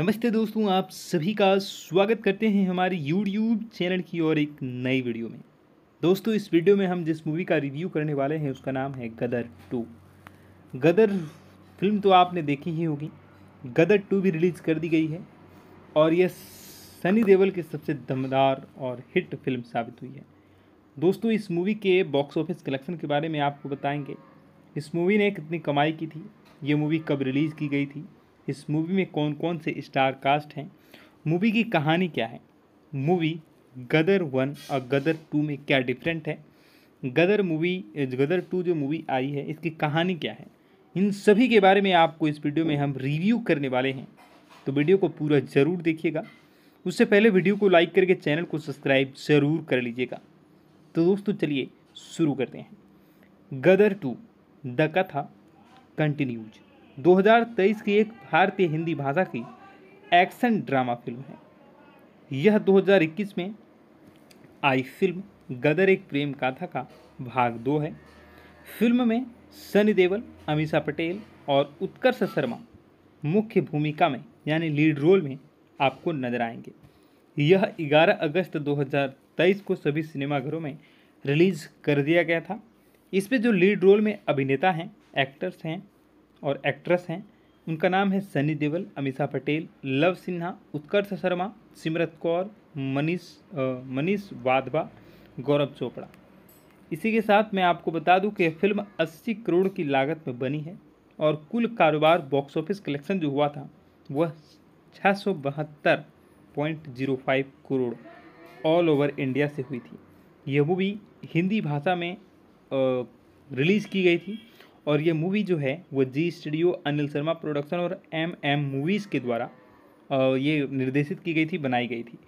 नमस्ते दोस्तों आप सभी का स्वागत करते हैं हमारे यूट्यूब चैनल की और एक नई वीडियो में दोस्तों इस वीडियो में हम जिस मूवी का रिव्यू करने वाले हैं उसका नाम है गदर टू गदर फिल्म तो आपने देखी ही होगी गदर टू भी रिलीज़ कर दी गई है और यह सनी देवल की सबसे दमदार और हिट फिल्म साबित हुई है दोस्तों इस मूवी के बॉक्स ऑफिस कलेक्शन के बारे में आपको बताएंगे इस मूवी ने कितनी कमाई की थी ये मूवी कब रिलीज़ की गई थी इस मूवी में कौन कौन से स्टार कास्ट हैं मूवी की कहानी क्या है मूवी गदर वन और गदर टू में क्या डिफरेंट है गदर मूवी गदर टू जो मूवी आई है इसकी कहानी क्या है इन सभी के बारे में आपको इस वीडियो में हम रिव्यू करने वाले हैं तो वीडियो को पूरा ज़रूर देखिएगा उससे पहले वीडियो को लाइक करके चैनल को सब्सक्राइब ज़रूर कर लीजिएगा तो दोस्तों चलिए शुरू करते हैं Gadar two the Katha continues 2023 की एक भारतीय हिंदी भाषा की एक्शन ड्रामा फिल्म है यह 2021 में आई फिल्म गदर एक प्रेम कथा का भाग दो है फिल्म में सनी देवल अमीषा पटेल और उत्कर्ष शर्मा मुख्य भूमिका में यानी लीड रोल में आपको नजर आएंगे यह 11 अगस्त 2023 को सभी सिनेमाघरों में रिलीज कर दिया गया था इसमें जो लीड रोल में अभिनेता हैं एक्टर्स हैं और एक्ट्रेस हैं उनका नाम है सनी देवल अमिषा पटेल लव सिन्हा उत्कर्ष शर्मा सिमरत कौर मनीष मनीष वाधवा गौरव चोपड़ा इसी के साथ मैं आपको बता दूं कि फिल्म 80 करोड़ की लागत में बनी है और कुल कारोबार बॉक्स ऑफिस कलेक्शन जो हुआ था वह छः करोड़ ऑल ओवर इंडिया से हुई थी यह मूवी हिंदी भाषा में रिलीज़ की गई थी और ये मूवी जो है वो जी स्टूडियो अनिल शर्मा प्रोडक्शन और एम एम मूवीज़ के द्वारा ये निर्देशित की गई थी बनाई गई थी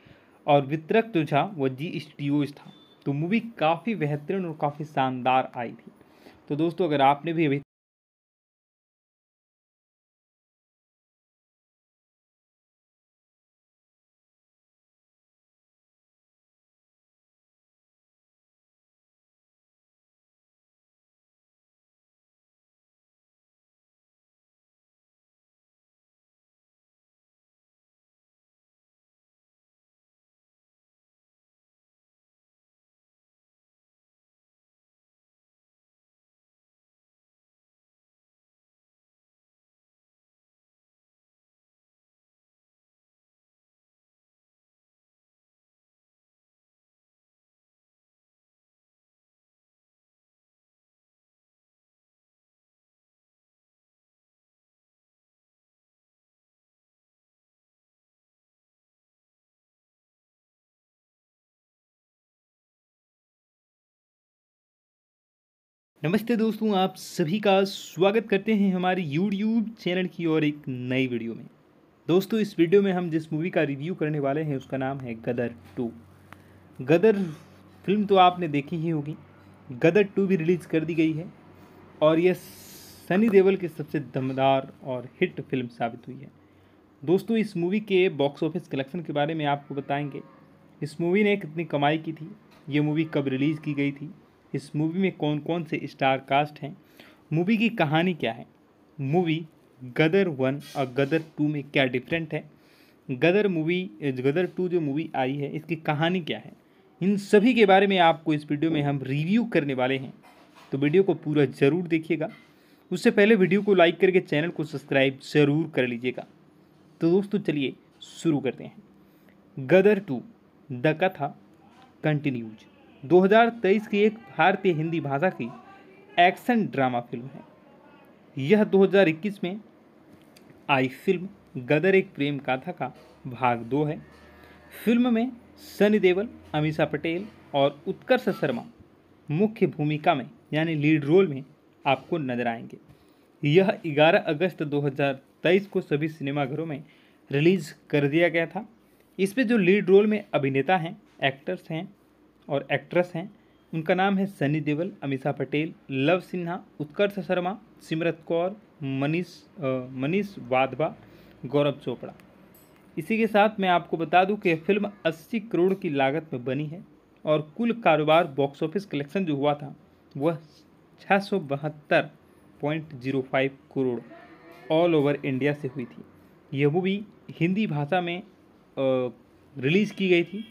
और वितरक जो था वो जी स्टूडियोज था तो मूवी काफ़ी बेहतरीन और काफ़ी शानदार आई थी तो दोस्तों अगर आपने भी अभी नमस्ते दोस्तों आप सभी का स्वागत करते हैं हमारे यूट्यूब चैनल की और एक नई वीडियो में दोस्तों इस वीडियो में हम जिस मूवी का रिव्यू करने वाले हैं उसका नाम है गदर टू गदर फिल्म तो आपने देखी ही होगी गदर टू भी रिलीज़ कर दी गई है और यह सनी देवल की सबसे दमदार और हिट फिल्म साबित हुई है दोस्तों इस मूवी के बॉक्स ऑफिस कलेक्शन के बारे में आपको बताएंगे इस मूवी ने कितनी कमाई की थी ये मूवी कब रिलीज़ की गई थी इस मूवी में कौन कौन से स्टार कास्ट हैं मूवी की कहानी क्या है मूवी गदर वन और गदर टू में क्या डिफरेंट है गदर मूवी गदर टू जो मूवी आई है इसकी कहानी क्या है इन सभी के बारे में आपको इस वीडियो में हम रिव्यू करने वाले हैं तो वीडियो को पूरा ज़रूर देखिएगा उससे पहले वीडियो को लाइक करके चैनल को सब्सक्राइब ज़रूर कर लीजिएगा तो दोस्तों चलिए शुरू करते हैं Gadar two the Katha continues 2023 की एक भारतीय हिंदी भाषा की एक्शन ड्रामा फिल्म है यह 2021 में आई फिल्म गदर एक प्रेम कथा का भाग दो है फिल्म में सनी देवल अमीषा पटेल और उत्कर्ष शर्मा मुख्य भूमिका में यानी लीड रोल में आपको नजर आएंगे यह 11 अगस्त 2023 को सभी सिनेमाघरों में रिलीज़ कर दिया गया था इसमें जो लीड रोल में अभिनेता हैं एक्टर्स हैं और एक्ट्रेस हैं उनका नाम है सनी देवल अमिषा पटेल लव सिन्हा उत्कर्ष शर्मा सिमरत कौर मनीष मनीष वाधवा गौरव चोपड़ा इसी के साथ मैं आपको बता दूं कि फिल्म 80 करोड़ की लागत में बनी है और कुल कारोबार बॉक्स ऑफिस कलेक्शन जो हुआ था वह छः करोड़ ऑल ओवर इंडिया से हुई थी यह मूवी हिंदी भाषा में रिलीज़ की गई थी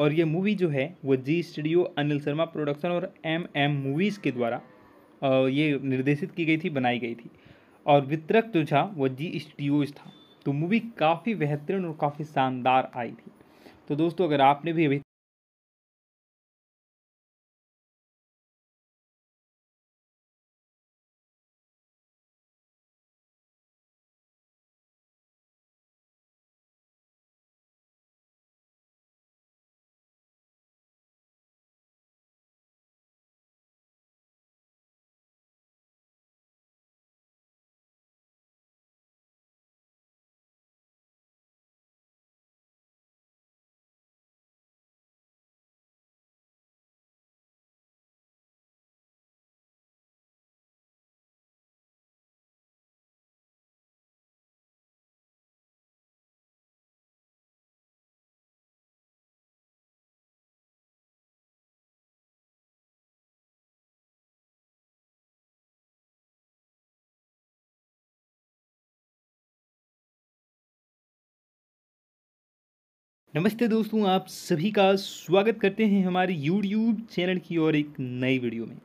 और ये मूवी जो है वो जी स्टूडियो अनिल शर्मा प्रोडक्शन और एम एम मूवीज़ के द्वारा ये निर्देशित की गई थी बनाई गई थी और वितरक जो था वो जी स्टूडियोज था तो मूवी काफ़ी बेहतरीन और काफ़ी शानदार आई थी तो दोस्तों अगर आपने भी अभी नमस्ते दोस्तों आप सभी का स्वागत करते हैं हमारे YouTube चैनल की और एक नई वीडियो में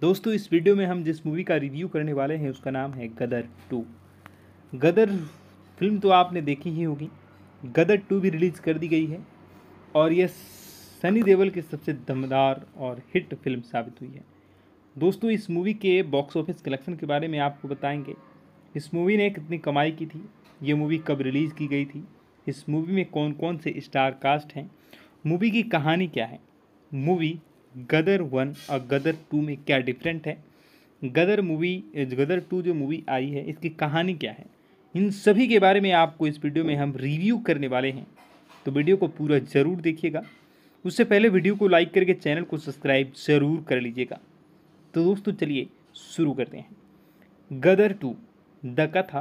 दोस्तों इस वीडियो में हम जिस मूवी का रिव्यू करने वाले हैं उसका नाम है गदर टू गदर फिल्म तो आपने देखी ही होगी गदर टू भी रिलीज़ कर दी गई है और यह सनी देवल की सबसे दमदार और हिट फिल्म साबित हुई है दोस्तों इस मूवी के बॉक्स ऑफिस कलेक्शन के बारे में आपको बताएंगे इस मूवी ने कितनी कमाई की थी ये मूवी कब रिलीज़ की गई थी इस मूवी में कौन कौन से स्टार कास्ट हैं मूवी की कहानी क्या है मूवी गदर वन और गदर टू में क्या डिफरेंट है गदर मूवी गदर टू जो मूवी आई है इसकी कहानी क्या है इन सभी के बारे में आपको इस वीडियो में हम रिव्यू करने वाले हैं तो वीडियो को पूरा ज़रूर देखिएगा उससे पहले वीडियो को लाइक करके चैनल को सब्सक्राइब ज़रूर कर लीजिएगा तो दोस्तों चलिए शुरू करते हैं Gadar two the Katha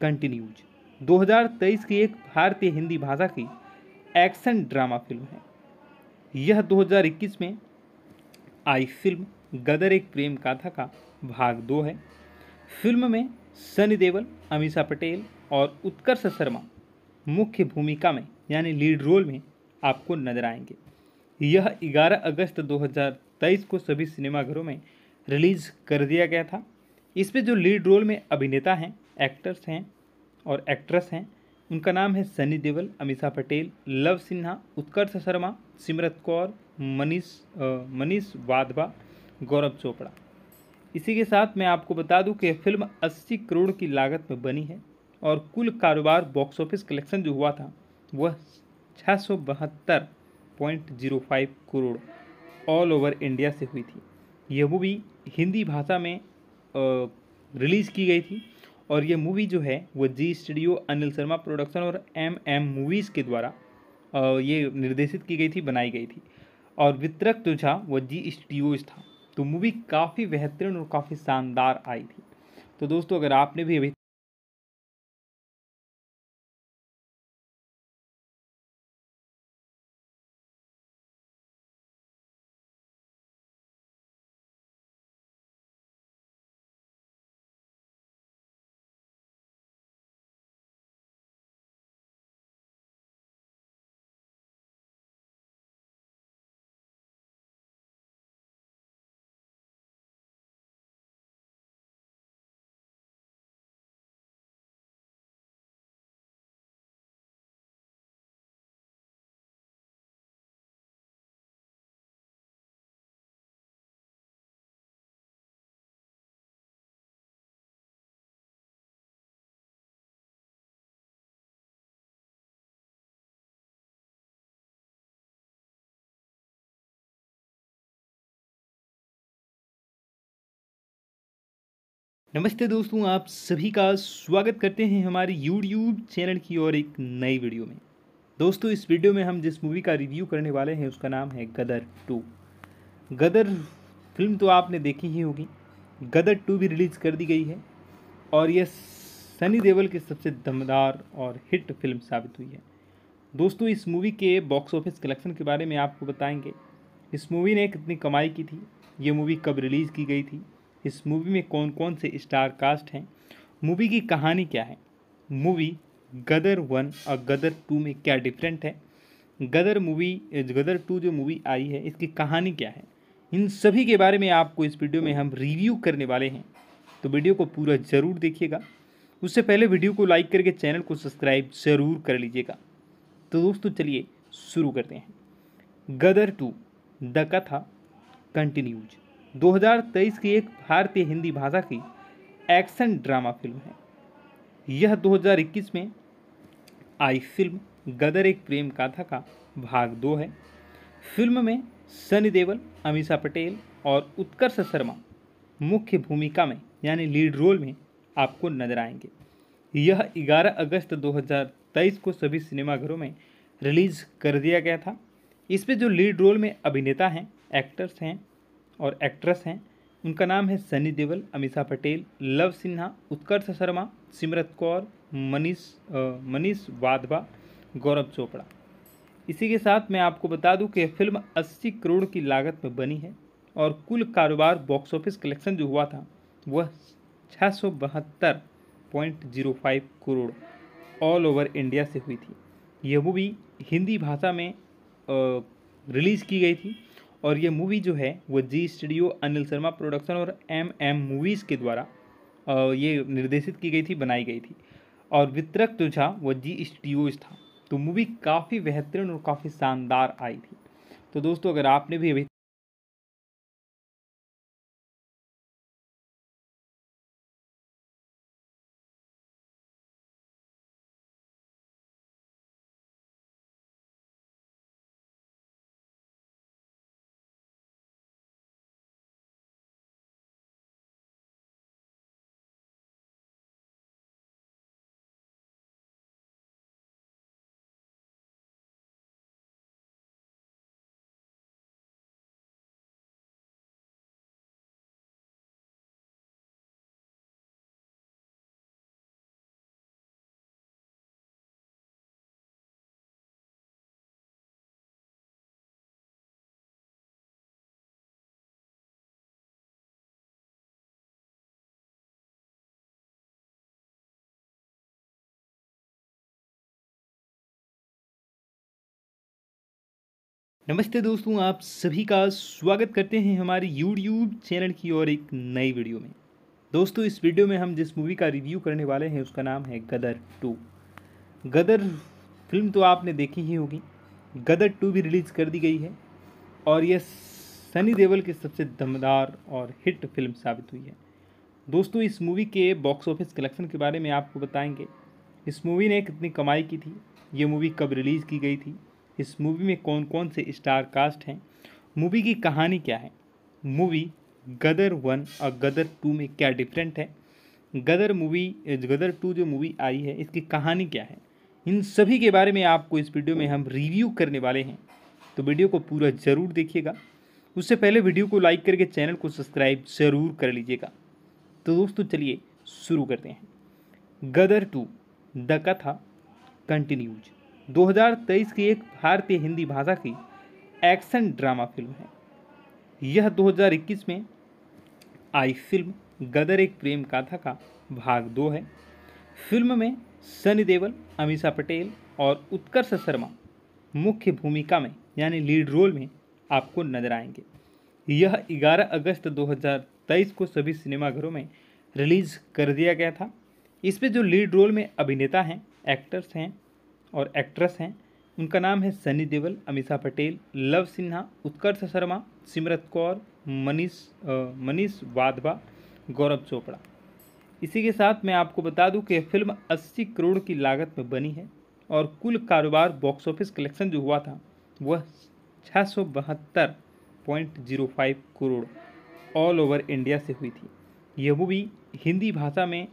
continues 2023 की एक भारतीय हिंदी भाषा की एक्शन ड्रामा फिल्म है यह 2021 में आई फिल्म गदर एक प्रेम कथा का भाग दो है फिल्म में सनी देवल अमीषा पटेल और उत्कर्ष शर्मा मुख्य भूमिका में यानी लीड रोल में आपको नजर आएंगे यह 11 अगस्त 2023 को सभी सिनेमाघरों में रिलीज़ कर दिया गया था इसमें जो लीड रोल में अभिनेता हैं एक्टर्स हैं और एक्ट्रेस हैं उनका नाम है सनी देवल अमिषा पटेल लव सिन्हा उत्कर्ष शर्मा सिमरत कौर मनीष मनीष वाधवा गौरव चोपड़ा इसी के साथ मैं आपको बता दूं कि फिल्म 80 करोड़ की लागत में बनी है और कुल कारोबार बॉक्स ऑफिस कलेक्शन जो हुआ था वह छः करोड़ ऑल ओवर इंडिया से हुई थी यह मूवी हिंदी भाषा में रिलीज़ की गई थी और ये मूवी जो है वो जी स्टूडियो अनिल शर्मा प्रोडक्शन और एम एम मूवीज़ के द्वारा ये निर्देशित की गई थी बनाई गई थी और वितरक जो था वो जी स्टूडियोज था तो मूवी काफ़ी बेहतरीन और काफ़ी शानदार आई थी तो दोस्तों अगर आपने भी अभी नमस्ते दोस्तों आप सभी का स्वागत करते हैं हमारे यूट्यूब चैनल की और एक नई वीडियो में दोस्तों इस वीडियो में हम जिस मूवी का रिव्यू करने वाले हैं उसका नाम है गदर टू गदर फिल्म तो आपने देखी ही होगी गदर टू भी रिलीज़ कर दी गई है और यह सनी देवल की सबसे दमदार और हिट फिल्म साबित हुई है दोस्तों इस मूवी के बॉक्स ऑफिस कलेक्शन के बारे में आपको बताएंगे इस मूवी ने कितनी कमाई की थी ये मूवी कब रिलीज़ की गई थी इस मूवी में कौन कौन से स्टार कास्ट हैं मूवी की कहानी क्या है मूवी गदर वन और गदर टू में क्या डिफरेंट है गदर मूवी गदर टू जो मूवी आई है इसकी कहानी क्या है इन सभी के बारे में आपको इस वीडियो में हम रिव्यू करने वाले हैं तो वीडियो को पूरा ज़रूर देखिएगा उससे पहले वीडियो को लाइक करके चैनल को सब्सक्राइब ज़रूर कर लीजिएगा तो दोस्तों चलिए शुरू करते हैं Gadar two the Katha continues 2023 की एक भारतीय हिंदी भाषा की एक्शन ड्रामा फिल्म है यह 2021 में आई फिल्म गदर एक प्रेम कथा का भाग दो है फिल्म में सनी देवल अमीषा पटेल और उत्कर्ष शर्मा मुख्य भूमिका में यानी लीड रोल में आपको नजर आएंगे यह 11 अगस्त 2023 को सभी सिनेमाघरों में रिलीज़ कर दिया गया था इसमें जो लीड रोल में अभिनेता हैं एक्टर्स हैं और एक्ट्रेस हैं उनका नाम है सनी देवल अमिषा पटेल लव सिन्हा उत्कर्ष शर्मा सिमरत कौर मनीष मनीष वाधवा गौरव चोपड़ा इसी के साथ मैं आपको बता दूं कि फिल्म 80 करोड़ की लागत में बनी है और कुल कारोबार बॉक्स ऑफिस कलेक्शन जो हुआ था वह छः करोड़ ऑल ओवर इंडिया से हुई थी यह मूवी हिंदी भाषा में रिलीज़ की गई थी और ये मूवी जो है वो जी स्टूडियो अनिल शर्मा प्रोडक्शन और एम एम मूवीज़ के द्वारा ये निर्देशित की गई थी बनाई गई थी और वितरक जो था वो जी स्टूडियोज था तो मूवी काफ़ी बेहतरीन और काफ़ी शानदार आई थी तो दोस्तों अगर आपने भी अभी नमस्ते दोस्तों आप सभी का स्वागत करते हैं हमारे यूट्यूब चैनल की और एक नई वीडियो में दोस्तों इस वीडियो में हम जिस मूवी का रिव्यू करने वाले हैं उसका नाम है गदर टू गदर फिल्म तो आपने देखी ही होगी गदर टू भी रिलीज़ कर दी गई है और यह सनी देवल की सबसे दमदार और हिट फिल्म साबित हुई है दोस्तों इस मूवी के बॉक्स ऑफिस कलेक्शन के बारे में आपको बताएंगे इस मूवी ने कितनी कमाई की थी ये मूवी कब रिलीज़ की गई थी इस मूवी में कौन कौन से स्टार कास्ट हैं मूवी की कहानी क्या है मूवी गदर वन और गदर टू में क्या डिफरेंट है गदर मूवी गदर टू जो मूवी आई है इसकी कहानी क्या है इन सभी के बारे में आपको इस वीडियो में हम रिव्यू करने वाले हैं तो वीडियो को पूरा ज़रूर देखिएगा उससे पहले वीडियो को लाइक करके चैनल को सब्सक्राइब ज़रूर कर लीजिएगा तो दोस्तों चलिए शुरू करते हैं Gadar two the Katha continues 2023 की एक भारतीय हिंदी भाषा की एक्शन ड्रामा फिल्म है यह 2021 में आई फिल्म गदर एक प्रेम कथा का भाग दो है फिल्म में सनी देवल अमीषा पटेल और उत्कर्ष शर्मा मुख्य भूमिका में यानी लीड रोल में आपको नजर आएंगे यह 11 अगस्त 2023 को सभी सिनेमाघरों में रिलीज़ कर दिया गया था इसमें जो लीड रोल में अभिनेता हैं एक्टर्स हैं और एक्ट्रेस हैं उनका नाम है सनी देवल अमिशा पटेल लव सिन्हा उत्कर्ष शर्मा सिमरत कौर मनीष मनीष वाधवा गौरव चोपड़ा इसी के साथ मैं आपको बता दूं कि फिल्म 80 करोड़ की लागत में बनी है और कुल कारोबार बॉक्स ऑफिस कलेक्शन जो हुआ था वह छः करोड़ ऑल ओवर इंडिया से हुई थी यह मूवी हिंदी भाषा में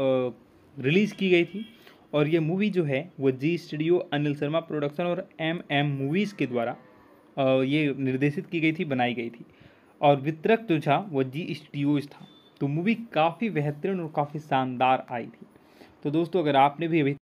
रिलीज़ की गई थी और ये मूवी जो है वो जी स्टूडियो अनिल शर्मा प्रोडक्शन और एम एम मूवीज़ के द्वारा ये निर्देशित की गई थी बनाई गई थी और वितरक जो था वो जी स्टूडियोज था तो मूवी काफ़ी बेहतरीन और काफ़ी शानदार आई थी तो दोस्तों अगर आपने भी अभी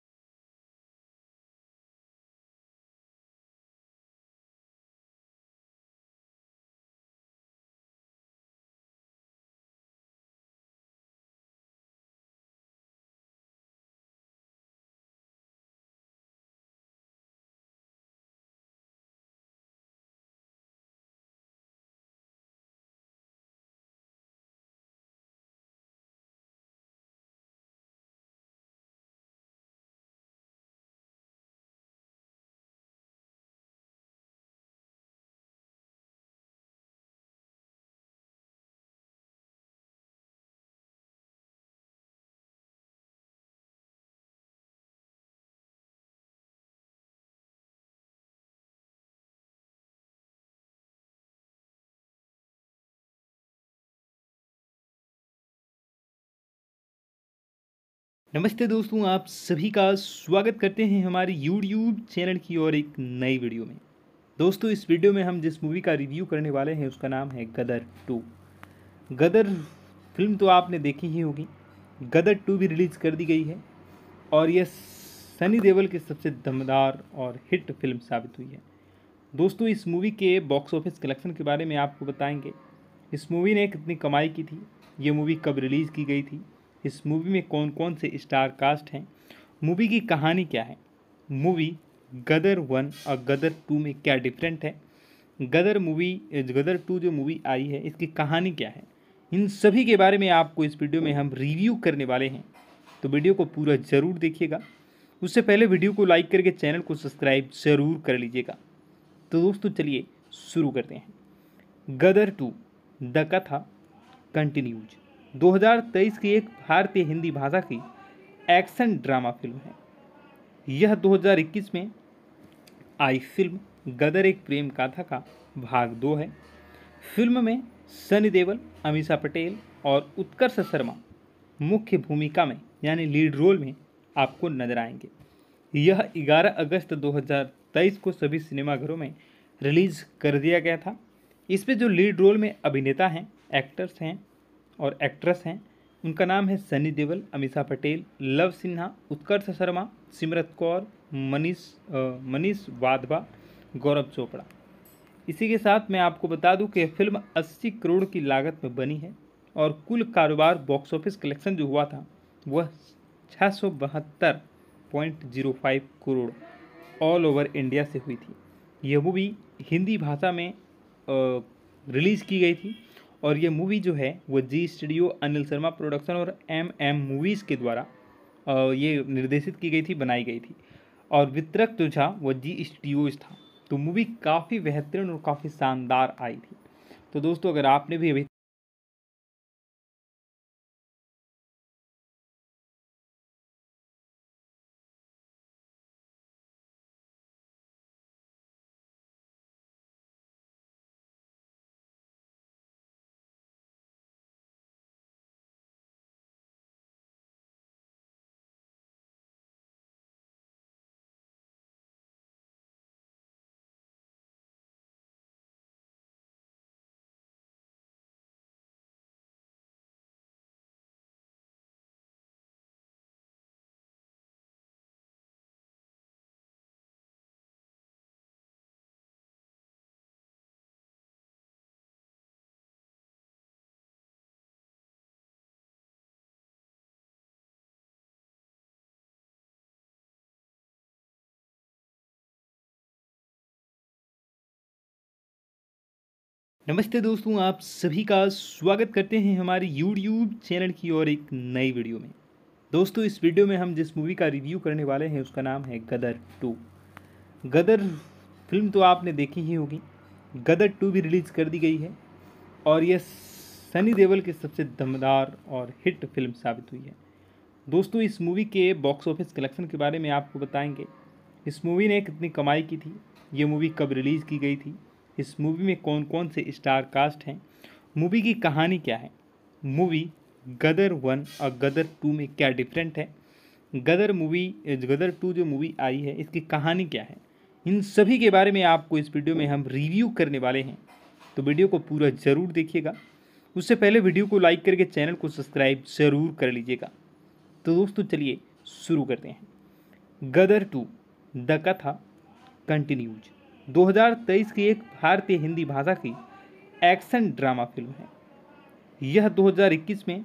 नमस्ते दोस्तों आप सभी का स्वागत करते हैं हमारे यूट्यूब चैनल की और एक नई वीडियो में दोस्तों इस वीडियो में हम जिस मूवी का रिव्यू करने वाले हैं उसका नाम है गदर टू गदर फिल्म तो आपने देखी ही होगी गदर टू भी रिलीज़ कर दी गई है और यह सनी देवल की सबसे दमदार और हिट फिल्म साबित हुई है दोस्तों इस मूवी के बॉक्स ऑफिस कलेक्शन के बारे में आपको बताएंगे इस मूवी ने कितनी कमाई की थी ये मूवी कब रिलीज़ की गई थी इस मूवी में कौन कौन से स्टार कास्ट हैं मूवी की कहानी क्या है मूवी गदर वन और गदर टू में क्या डिफरेंट है गदर मूवी गदर टू जो मूवी आई है इसकी कहानी क्या है इन सभी के बारे में आपको इस वीडियो में हम रिव्यू करने वाले हैं तो वीडियो को पूरा ज़रूर देखिएगा उससे पहले वीडियो को लाइक करके चैनल को सब्सक्राइब ज़रूर कर लीजिएगा तो दोस्तों चलिए शुरू करते हैं Gadar two the Katha continues 2023 की एक भारतीय हिंदी भाषा की एक्शन ड्रामा फिल्म है यह 2021 में आई फिल्म गदर एक प्रेम कथा का भाग दो है फिल्म में सनी देवल अमीषा पटेल और उत्कर्ष शर्मा मुख्य भूमिका में यानी लीड रोल में आपको नजर आएंगे यह 11 अगस्त 2023 को सभी सिनेमाघरों में रिलीज कर दिया गया था इसमें जो लीड रोल में अभिनेता हैं एक्टर्स हैं और एक्ट्रेस हैं उनका नाम है सनी देवल अमिषा पटेल लव सिन्हा उत्कर्ष शर्मा सिमरत कौर मनीष मनीष वाधवा गौरव चोपड़ा इसी के साथ मैं आपको बता दूं कि फिल्म 80 करोड़ की लागत में बनी है और कुल कारोबार बॉक्स ऑफिस कलेक्शन जो हुआ था वह छः करोड़ ऑल ओवर इंडिया से हुई थी यह मूवी हिंदी भाषा में रिलीज़ की गई थी और ये मूवी जो है वो जी स्टूडियो अनिल शर्मा प्रोडक्शन और एम एम मूवीज़ के द्वारा ये निर्देशित की गई थी बनाई गई थी और वितरक जो था वो जी स्टूडियोज था तो मूवी काफ़ी बेहतरीन और काफ़ी शानदार आई थी तो दोस्तों अगर आपने भी अभी नमस्ते दोस्तों आप सभी का स्वागत करते हैं हमारे यूट्यूब चैनल की और एक नई वीडियो में दोस्तों इस वीडियो में हम जिस मूवी का रिव्यू करने वाले हैं उसका नाम है गदर टू गदर फिल्म तो आपने देखी ही होगी गदर टू भी रिलीज़ कर दी गई है और यह सनी देवल की सबसे दमदार और हिट फिल्म साबित हुई है दोस्तों इस मूवी के बॉक्स ऑफिस कलेक्शन के बारे में आपको बताएंगे इस मूवी ने कितनी कमाई की थी ये मूवी कब रिलीज़ की गई थी इस मूवी में कौन कौन से स्टार कास्ट हैं मूवी की कहानी क्या है मूवी गदर वन और गदर टू में क्या डिफरेंट है गदर मूवी गदर टू जो मूवी आई है इसकी कहानी क्या है इन सभी के बारे में आपको इस वीडियो में हम रिव्यू करने वाले हैं तो वीडियो को पूरा ज़रूर देखिएगा उससे पहले वीडियो को लाइक करके चैनल को सब्सक्राइब ज़रूर कर लीजिएगा तो दोस्तों चलिए शुरू करते हैं Gadar two the Katha continues 2023 की एक भारतीय हिंदी भाषा की एक्शन ड्रामा फिल्म है यह 2021 में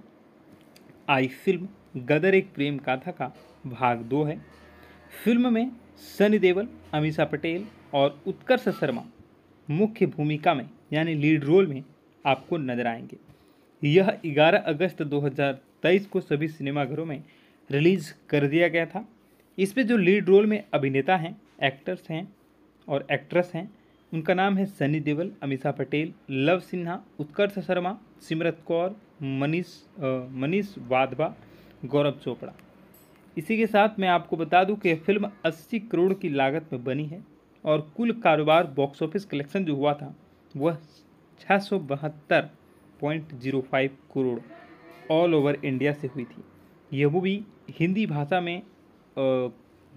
आई फिल्म गदर एक प्रेम कथा का भाग दो है फिल्म में सनी देवल अमीषा पटेल और उत्कर्ष शर्मा मुख्य भूमिका में यानी लीड रोल में आपको नजर आएंगे यह 11 अगस्त 2023 को सभी सिनेमाघरों में रिलीज़ कर दिया गया था इसमें जो लीड रोल में अभिनेता हैं एक्टर्स हैं और एक्ट्रेस हैं उनका नाम है सनी देवल अमिषा पटेल लव सिन्हा उत्कर्ष शर्मा सिमरत कौर मनीष मनीष वाधवा गौरव चोपड़ा इसी के साथ मैं आपको बता दूं कि फिल्म 80 करोड़ की लागत में बनी है और कुल कारोबार बॉक्स ऑफिस कलेक्शन जो हुआ था वह छः करोड़ ऑल ओवर इंडिया से हुई थी यह मूवी हिंदी भाषा में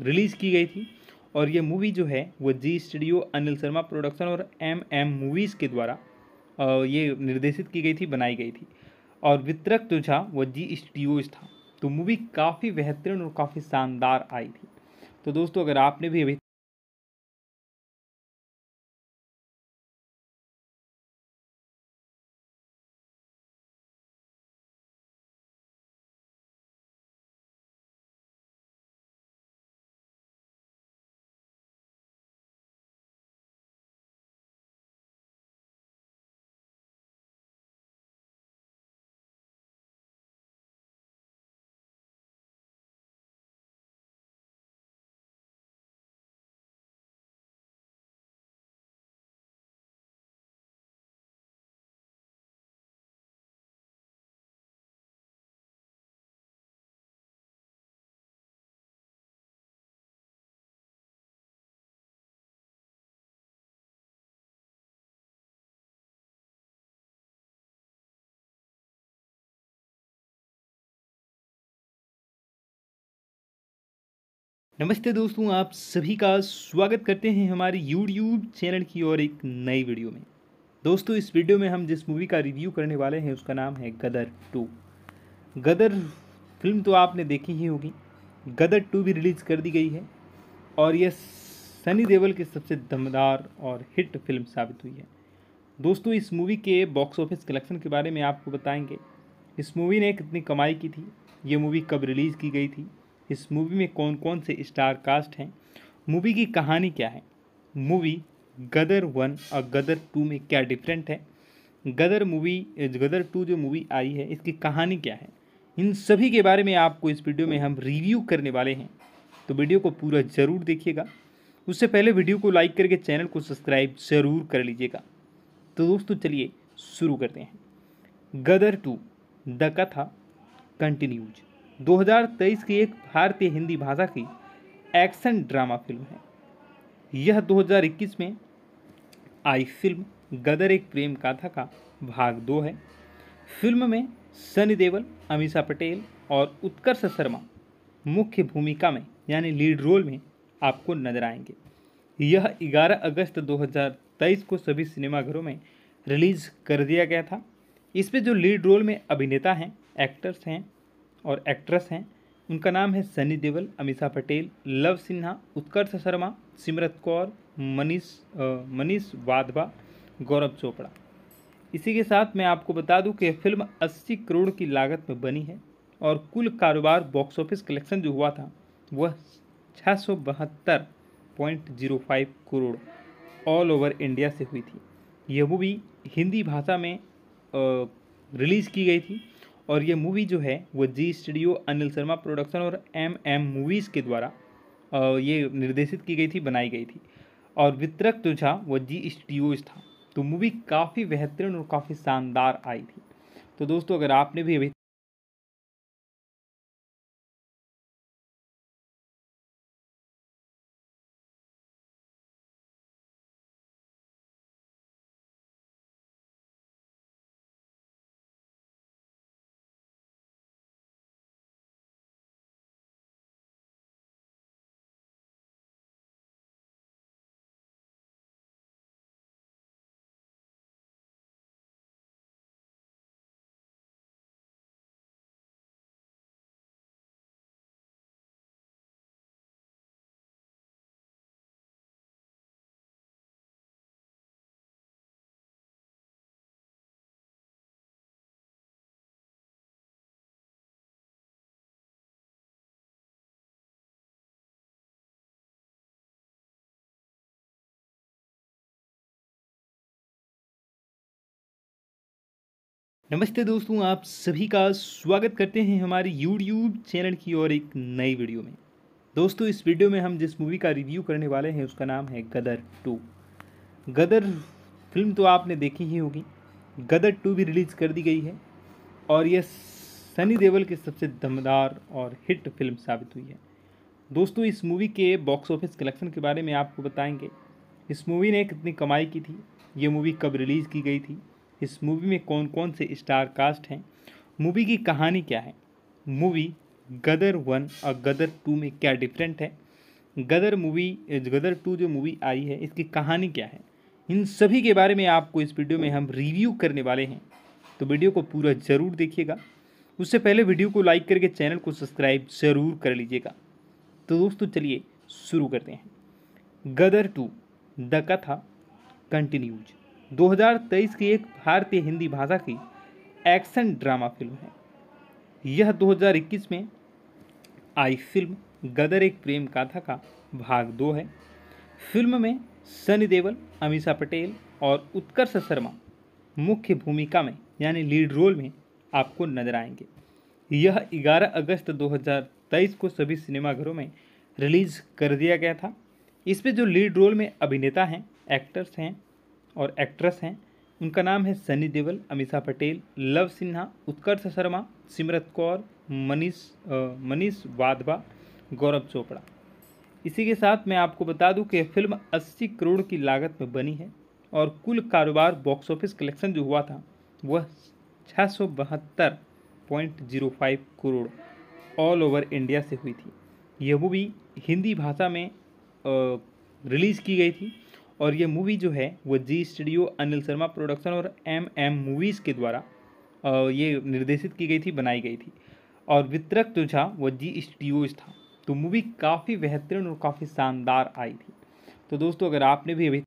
रिलीज़ की गई थी और ये मूवी जो है वो जी स्टूडियो अनिल शर्मा प्रोडक्शन और एम एम मूवीज़ के द्वारा ये निर्देशित की गई थी बनाई गई थी और वितरक जो था वो जी स्टूडियोज था तो मूवी काफ़ी बेहतरीन और काफ़ी शानदार आई थी तो दोस्तों अगर आपने भी अभी नमस्ते दोस्तों आप सभी का स्वागत करते हैं हमारे यूट्यूब चैनल की और एक नई वीडियो में दोस्तों इस वीडियो में हम जिस मूवी का रिव्यू करने वाले हैं उसका नाम है गदर टू गदर फिल्म तो आपने देखी ही होगी गदर टू भी रिलीज़ कर दी गई है और यह सनी देवल की सबसे दमदार और हिट फिल्म साबित हुई है दोस्तों इस मूवी के बॉक्स ऑफिस कलेक्शन के बारे में आपको बताएंगे इस मूवी ने कितनी कमाई की थी ये मूवी कब रिलीज़ की गई थी इस मूवी में कौन कौन से स्टार कास्ट हैं मूवी की कहानी क्या है मूवी गदर वन और गदर टू में क्या डिफरेंट है गदर मूवी गदर टू जो मूवी आई है इसकी कहानी क्या है इन सभी के बारे में आपको इस वीडियो में हम रिव्यू करने वाले हैं तो वीडियो को पूरा ज़रूर देखिएगा उससे पहले वीडियो को लाइक करके चैनल को सब्सक्राइब ज़रूर कर लीजिएगा तो दोस्तों चलिए शुरू करते हैं Gadar two the Katha continues 2023 की एक भारतीय हिंदी भाषा की एक्शन ड्रामा फिल्म है यह 2021 में आई फिल्म गदर एक प्रेम कथा का भाग दो है फिल्म में सनी देवल अमीषा पटेल और उत्कर्ष शर्मा मुख्य भूमिका में यानी लीड रोल में आपको नजर आएंगे यह 11 अगस्त 2023 को सभी सिनेमाघरों में रिलीज़ कर दिया गया था इसमें जो लीड रोल में अभिनेता हैं एक्टर्स हैं और एक्ट्रेस हैं उनका नाम है सनी देवल अमिषा पटेल लव सिन्हा उत्कर्ष शर्मा सिमरत कौर मनीष मनीष वाधवा गौरव चोपड़ा इसी के साथ मैं आपको बता दूं कि फिल्म 80 करोड़ की लागत में बनी है और कुल कारोबार बॉक्स ऑफिस कलेक्शन जो हुआ था वह छः करोड़ ऑल ओवर इंडिया से हुई थी यह मूवी हिंदी भाषा में रिलीज़ की गई थी और ये मूवी जो है वो जी स्टूडियो अनिल शर्मा प्रोडक्शन और एम एम मूवीज़ के द्वारा ये निर्देशित की गई थी बनाई गई थी और वितरक जो था वो जी स्टूडियोज था तो मूवी काफ़ी बेहतरीन और काफ़ी शानदार आई थी तो दोस्तों अगर आपने भी अभी नमस्ते दोस्तों आप सभी का स्वागत करते हैं हमारे YouTube चैनल की और एक नई वीडियो में दोस्तों इस वीडियो में हम जिस मूवी का रिव्यू करने वाले हैं उसका नाम है गदर टू गदर फिल्म तो आपने देखी ही होगी गदर टू भी रिलीज़ कर दी गई है और यह सनी देवल की सबसे दमदार और हिट फिल्म साबित हुई है दोस्तों इस मूवी के बॉक्स ऑफिस कलेक्शन के बारे में आपको बताएंगे इस मूवी ने कितनी कमाई की थी ये मूवी कब रिलीज़ की गई थी इस मूवी में कौन कौन से स्टार कास्ट हैं मूवी की कहानी क्या है मूवी गदर वन और गदर टू में क्या डिफरेंट है गदर मूवी गदर टू जो मूवी आई है इसकी कहानी क्या है इन सभी के बारे में आपको इस वीडियो में हम रिव्यू करने वाले हैं तो वीडियो को पूरा ज़रूर देखिएगा उससे पहले वीडियो को लाइक करके चैनल को सब्सक्राइब ज़रूर कर लीजिएगा तो दोस्तों चलिए शुरू करते हैं Gadar two the Katha continues 2023 की एक भारतीय हिंदी भाषा की एक्शन ड्रामा फिल्म है यह 2021 में आई फिल्म गदर एक प्रेम कथा का भाग दो है फिल्म में सनी देवल अमीषा पटेल और उत्कर्ष शर्मा मुख्य भूमिका में यानी लीड रोल में आपको नजर आएंगे यह 11 अगस्त 2023 को सभी सिनेमाघरों में रिलीज कर दिया गया था इसमें जो लीड रोल में अभिनेता हैं एक्टर्स हैं और एक्ट्रेस हैं उनका नाम है सनी देवल अमिषा पटेल लव सिन्हा उत्कर्ष शर्मा सिमरत कौर मनीष मनीष वाधवा गौरव चोपड़ा इसी के साथ मैं आपको बता दूं कि फिल्म 80 करोड़ की लागत में बनी है और कुल कारोबार बॉक्स ऑफिस कलेक्शन जो हुआ था वह छः करोड़ ऑल ओवर इंडिया से हुई थी यह मूवी हिंदी भाषा में रिलीज़ की गई थी और ये मूवी जो है वो जी स्टूडियो अनिल शर्मा प्रोडक्शन और एम एम मूवीज़ के द्वारा ये निर्देशित की गई थी बनाई गई थी और वितरक जो था वो जी स्टूडियोज था तो मूवी काफ़ी बेहतरीन और काफ़ी शानदार आई थी तो दोस्तों अगर आपने भी अभी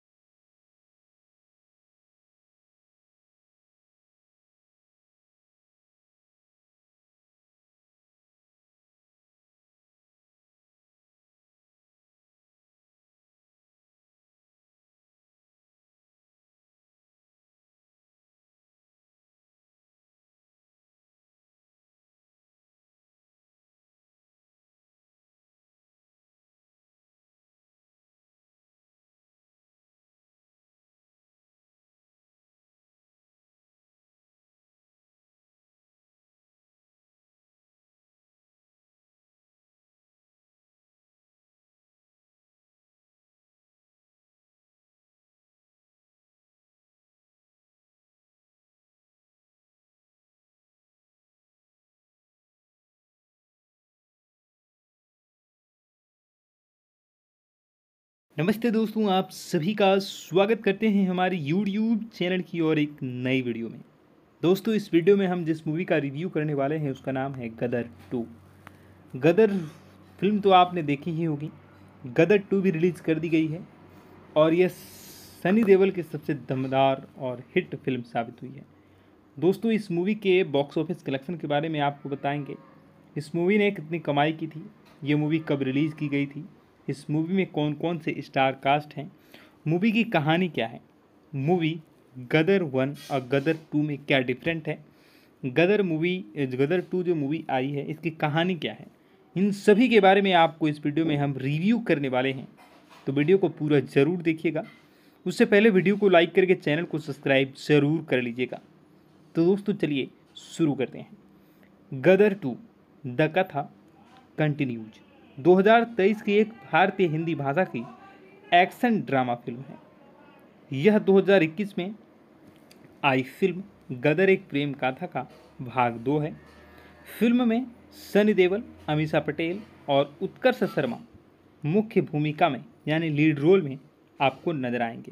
नमस्ते दोस्तों आप सभी का स्वागत करते हैं हमारे यूट्यूब चैनल की और एक नई वीडियो में दोस्तों इस वीडियो में हम जिस मूवी का रिव्यू करने वाले हैं उसका नाम है गदर टू गदर फिल्म तो आपने देखी ही होगी गदर टू भी रिलीज़ कर दी गई है और यह सनी देवल की सबसे दमदार और हिट फिल्म साबित हुई है दोस्तों इस मूवी के बॉक्स ऑफिस कलेक्शन के बारे में आपको बताएंगे इस मूवी ने कितनी कमाई की थी ये मूवी कब रिलीज़ की गई थी इस मूवी में कौन कौन से स्टार कास्ट हैं मूवी की कहानी क्या है मूवी गदर वन और गदर टू में क्या डिफरेंट है गदर मूवी गदर टू जो मूवी आई है इसकी कहानी क्या है इन सभी के बारे में आपको इस वीडियो में हम रिव्यू करने वाले हैं तो वीडियो को पूरा ज़रूर देखिएगा उससे पहले वीडियो को लाइक करके चैनल को सब्सक्राइब ज़रूर कर लीजिएगा तो दोस्तों चलिए शुरू करते हैं Gadar two the Katha continues 2023 की एक भारतीय हिंदी भाषा की एक्शन ड्रामा फिल्म है यह 2021 में आई फिल्म गदर एक प्रेम कथा का भाग दो है फिल्म में सनी देवल अमीषा पटेल और उत्कर्ष शर्मा मुख्य भूमिका में यानी लीड रोल में आपको नजर आएंगे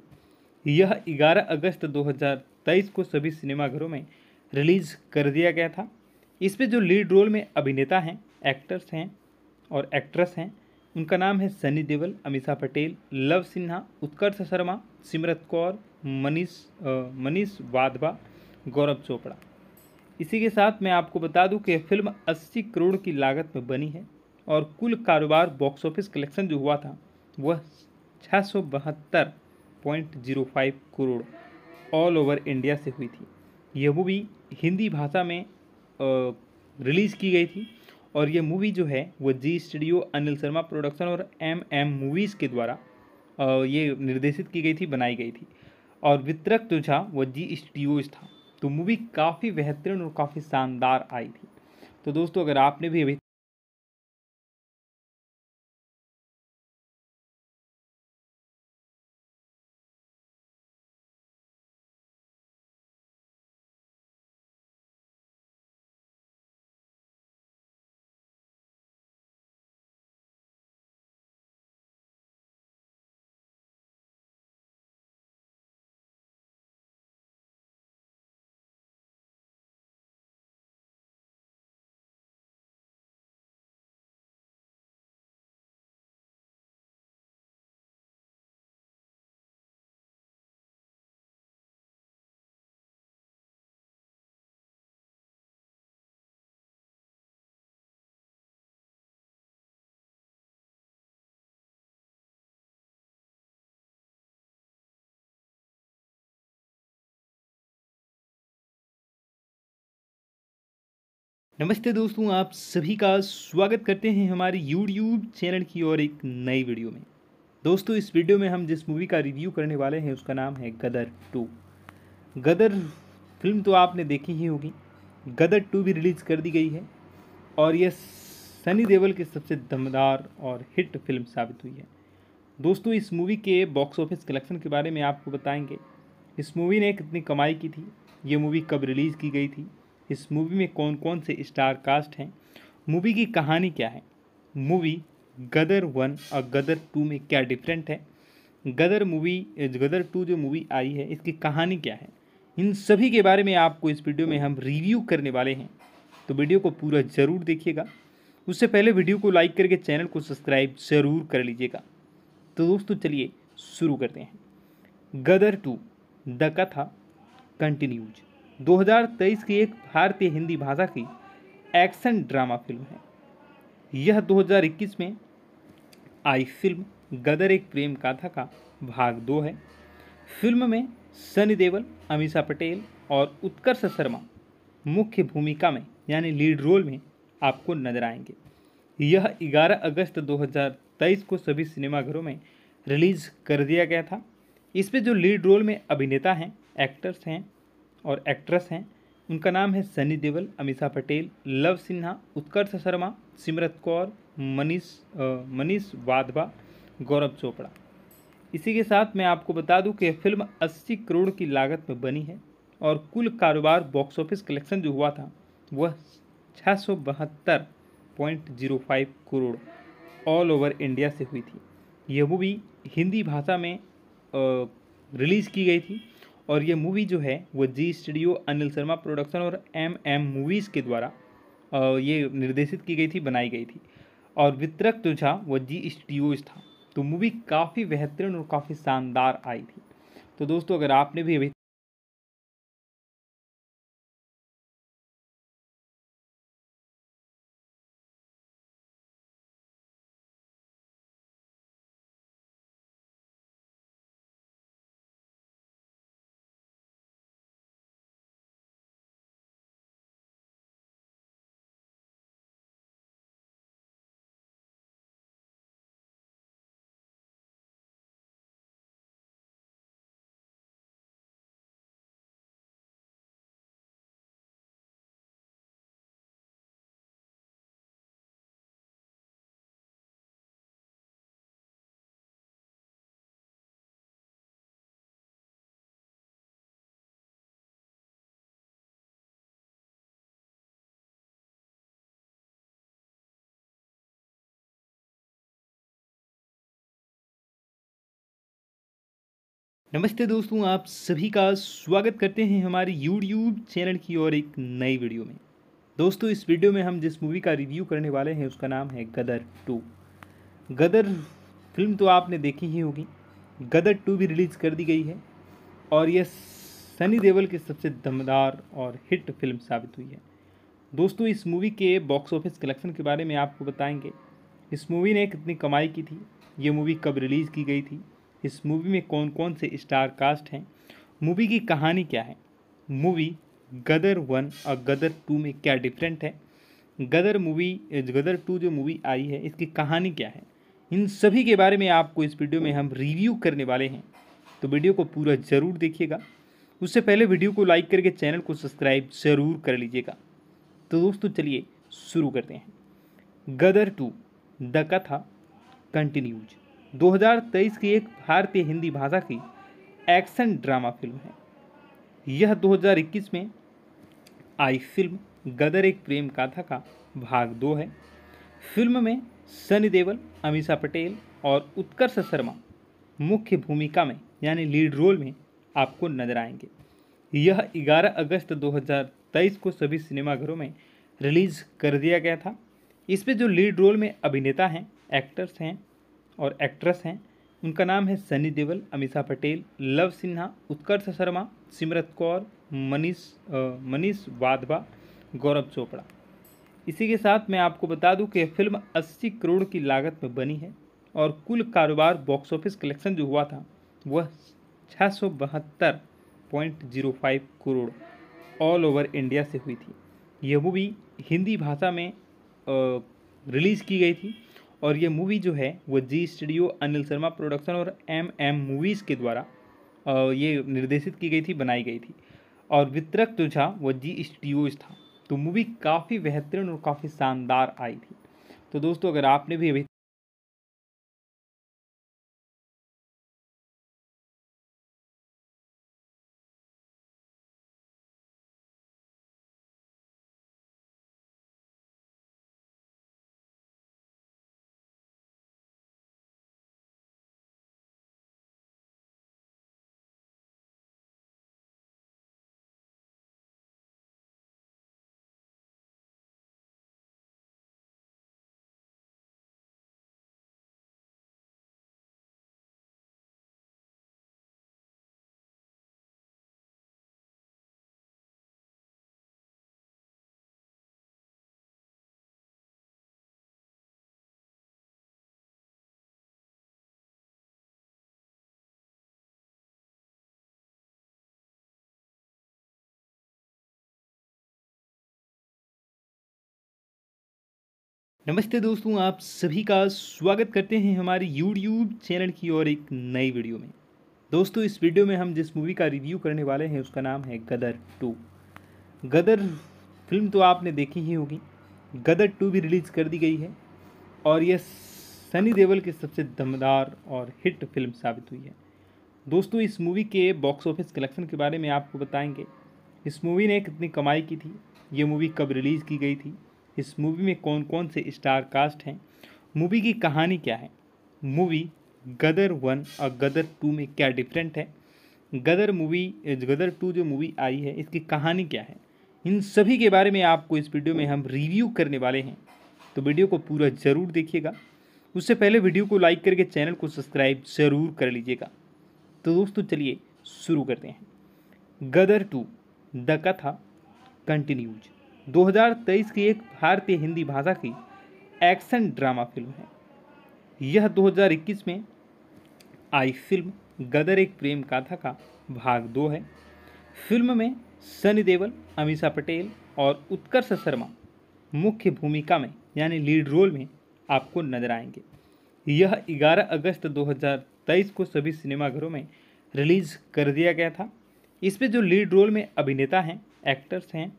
यह 11 अगस्त 2023 को सभी सिनेमाघरों में रिलीज़ कर दिया गया था इसमें जो लीड रोल में अभिनेता हैं एक्टर्स हैं और एक्ट्रेस हैं उनका नाम है सनी देवल अमिषा पटेल लव सिन्हा उत्कर्ष शर्मा सिमरत कौर मनीष मनीष वाधवा गौरव चोपड़ा इसी के साथ मैं आपको बता दूं कि फिल्म 80 करोड़ की लागत में बनी है और कुल कारोबार बॉक्स ऑफिस कलेक्शन जो हुआ था वह छः करोड़ ऑल ओवर इंडिया से हुई थी यह मूवी हिंदी भाषा में रिलीज़ की गई थी और ये मूवी जो है वो जी स्टूडियो अनिल शर्मा प्रोडक्शन और एम एम मूवीज़ के द्वारा ये निर्देशित की गई थी बनाई गई थी और वितरक जो था वो जी स्टूडियोज था तो मूवी काफ़ी बेहतरीन और काफ़ी शानदार आई थी तो दोस्तों अगर आपने भी अभी नमस्ते दोस्तों आप सभी का स्वागत करते हैं हमारे यूट्यूब चैनल की और एक नई वीडियो में दोस्तों इस वीडियो में हम जिस मूवी का रिव्यू करने वाले हैं उसका नाम है गदर टू गदर फिल्म तो आपने देखी ही होगी गदर टू भी रिलीज़ कर दी गई है और यह सनी देवल की सबसे दमदार और हिट फिल्म साबित हुई है दोस्तों इस मूवी के बॉक्स ऑफिस कलेक्शन के बारे में आपको बताएंगे इस मूवी ने कितनी कमाई की थी ये मूवी कब रिलीज़ की गई थी इस मूवी में कौन कौन से स्टार कास्ट हैं मूवी की कहानी क्या है मूवी गदर वन और गदर टू में क्या डिफरेंट है गदर मूवी गदर टू जो मूवी आई है इसकी कहानी क्या है इन सभी के बारे में आपको इस वीडियो में हम रिव्यू करने वाले हैं तो वीडियो को पूरा ज़रूर देखिएगा उससे पहले वीडियो को लाइक करके चैनल को सब्सक्राइब ज़रूर कर लीजिएगा तो दोस्तों चलिए शुरू करते हैं Gadar two the Katha continues 2023 की एक भारतीय हिंदी भाषा की एक्शन ड्रामा फिल्म है यह 2021 में आई फिल्म गदर एक प्रेम कथा का भाग दो है फिल्म में सनी देवल अमीषा पटेल और उत्कर्ष शर्मा मुख्य भूमिका में यानी लीड रोल में आपको नजर आएंगे यह 11 अगस्त 2023 को सभी सिनेमाघरों में रिलीज़ कर दिया गया था इसमें जो लीड रोल में अभिनेता हैं एक्टर्स हैं और एक्ट्रेस हैं उनका नाम है सनी देवल अमिशा पटेल लव सिन्हा उत्कर्ष शर्मा सिमरत कौर मनीष मनीष वाधवा गौरव चोपड़ा इसी के साथ मैं आपको बता दूं कि फिल्म 80 करोड़ की लागत में बनी है और कुल कारोबार बॉक्स ऑफिस कलेक्शन जो हुआ था वह छः करोड़ ऑल ओवर इंडिया से हुई थी यह मूवी हिंदी भाषा में रिलीज़ की गई थी और ये मूवी जो है वो जी स्टूडियो अनिल शर्मा प्रोडक्शन और एम एम मूवीज़ के द्वारा ये निर्देशित की गई थी बनाई गई थी और वितरक जो था वो जी स्टूडियोज था तो मूवी काफ़ी बेहतरीन और काफ़ी शानदार आई थी तो दोस्तों अगर आपने भी अभी नमस्ते दोस्तों आप सभी का स्वागत करते हैं हमारे यूट्यूब चैनल की और एक नई वीडियो में दोस्तों इस वीडियो में हम जिस मूवी का रिव्यू करने वाले हैं उसका नाम है गदर टू गदर फिल्म तो आपने देखी ही होगी गदर टू भी रिलीज़ कर दी गई है और यह सनी देवल की सबसे दमदार और हिट फिल्म साबित हुई है दोस्तों इस मूवी के बॉक्स ऑफिस कलेक्शन के बारे में आपको बताएंगे इस मूवी ने कितनी कमाई की थी ये मूवी कब रिलीज़ की गई थी इस मूवी में कौन कौन से स्टार कास्ट हैं मूवी की कहानी क्या है मूवी गदर वन और गदर टू में क्या डिफरेंट है गदर मूवी गदर टू जो मूवी आई है इसकी कहानी क्या है इन सभी के बारे में आपको इस वीडियो में हम रिव्यू करने वाले हैं तो वीडियो को पूरा ज़रूर देखिएगा उससे पहले वीडियो को लाइक करके चैनल को सब्सक्राइब ज़रूर कर लीजिएगा तो दोस्तों चलिए शुरू करते हैं Gadar two the Katha continues 2023 की एक भारतीय हिंदी भाषा की एक्शन ड्रामा फिल्म है यह 2021 में आई फिल्म गदर एक प्रेम कथा का भाग दो है फिल्म में सनी देवल अमीषा पटेल और उत्कर्ष शर्मा मुख्य भूमिका में यानी लीड रोल में आपको नजर आएंगे यह 11 अगस्त 2023 को सभी सिनेमाघरों में रिलीज़ कर दिया गया था इसमें जो लीड रोल में अभिनेता हैं एक्टर्स हैं और एक्ट्रेस हैं उनका नाम है सनी देवल अमिषा पटेल लव सिन्हा उत्कर्ष शर्मा सिमरत कौर मनीष मनीष वाधवा गौरव चोपड़ा इसी के साथ मैं आपको बता दूं कि फिल्म 80 करोड़ की लागत में बनी है और कुल कारोबार बॉक्स ऑफिस कलेक्शन जो हुआ था वह छः करोड़ ऑल ओवर इंडिया से हुई थी यह मूवी हिंदी भाषा में रिलीज़ की गई थी और ये मूवी जो है वो जी स्टूडियो अनिल शर्मा प्रोडक्शन और एम एम मूवीज़ के द्वारा ये निर्देशित की गई थी बनाई गई थी और वितरक जो था वो जी स्टूडियोज था तो मूवी काफ़ी बेहतरीन और काफ़ी शानदार आई थी तो दोस्तों अगर आपने भी अभी नमस्ते दोस्तों आप सभी का स्वागत करते हैं हमारे यूट्यूब चैनल की और एक नई वीडियो में दोस्तों इस वीडियो में हम जिस मूवी का रिव्यू करने वाले हैं उसका नाम है गदर टू गदर फिल्म तो आपने देखी ही होगी गदर टू भी रिलीज़ कर दी गई है और यह सनी देवल की सबसे दमदार और हिट फिल्म साबित हुई है दोस्तों इस मूवी के बॉक्स ऑफिस कलेक्शन के बारे में आपको बताएंगे इस मूवी ने कितनी कमाई की थी ये मूवी कब रिलीज़ की गई थी इस मूवी में कौन कौन से स्टार कास्ट हैं मूवी की कहानी क्या है मूवी गदर वन और गदर टू में क्या डिफरेंट है गदर मूवी गदर टू जो मूवी आई है इसकी कहानी क्या है इन सभी के बारे में आपको इस वीडियो में हम रिव्यू करने वाले हैं तो वीडियो को पूरा ज़रूर देखिएगा उससे पहले वीडियो को लाइक करके चैनल को सब्सक्राइब ज़रूर कर लीजिएगा तो दोस्तों चलिए शुरू करते हैं Gadar two the Katha continues 2023 की एक भारतीय हिंदी भाषा की एक्शन ड्रामा फिल्म है यह 2021 में आई फिल्म गदर एक प्रेम कथा का भाग दो है फिल्म में सनी देवल अमीषा पटेल और उत्कर्ष शर्मा मुख्य भूमिका में यानी लीड रोल में आपको नजर आएंगे यह 11 अगस्त 2023 को सभी सिनेमाघरों में रिलीज कर दिया गया था इसमें जो लीड रोल में अभिनेता हैं एक्टर्स हैं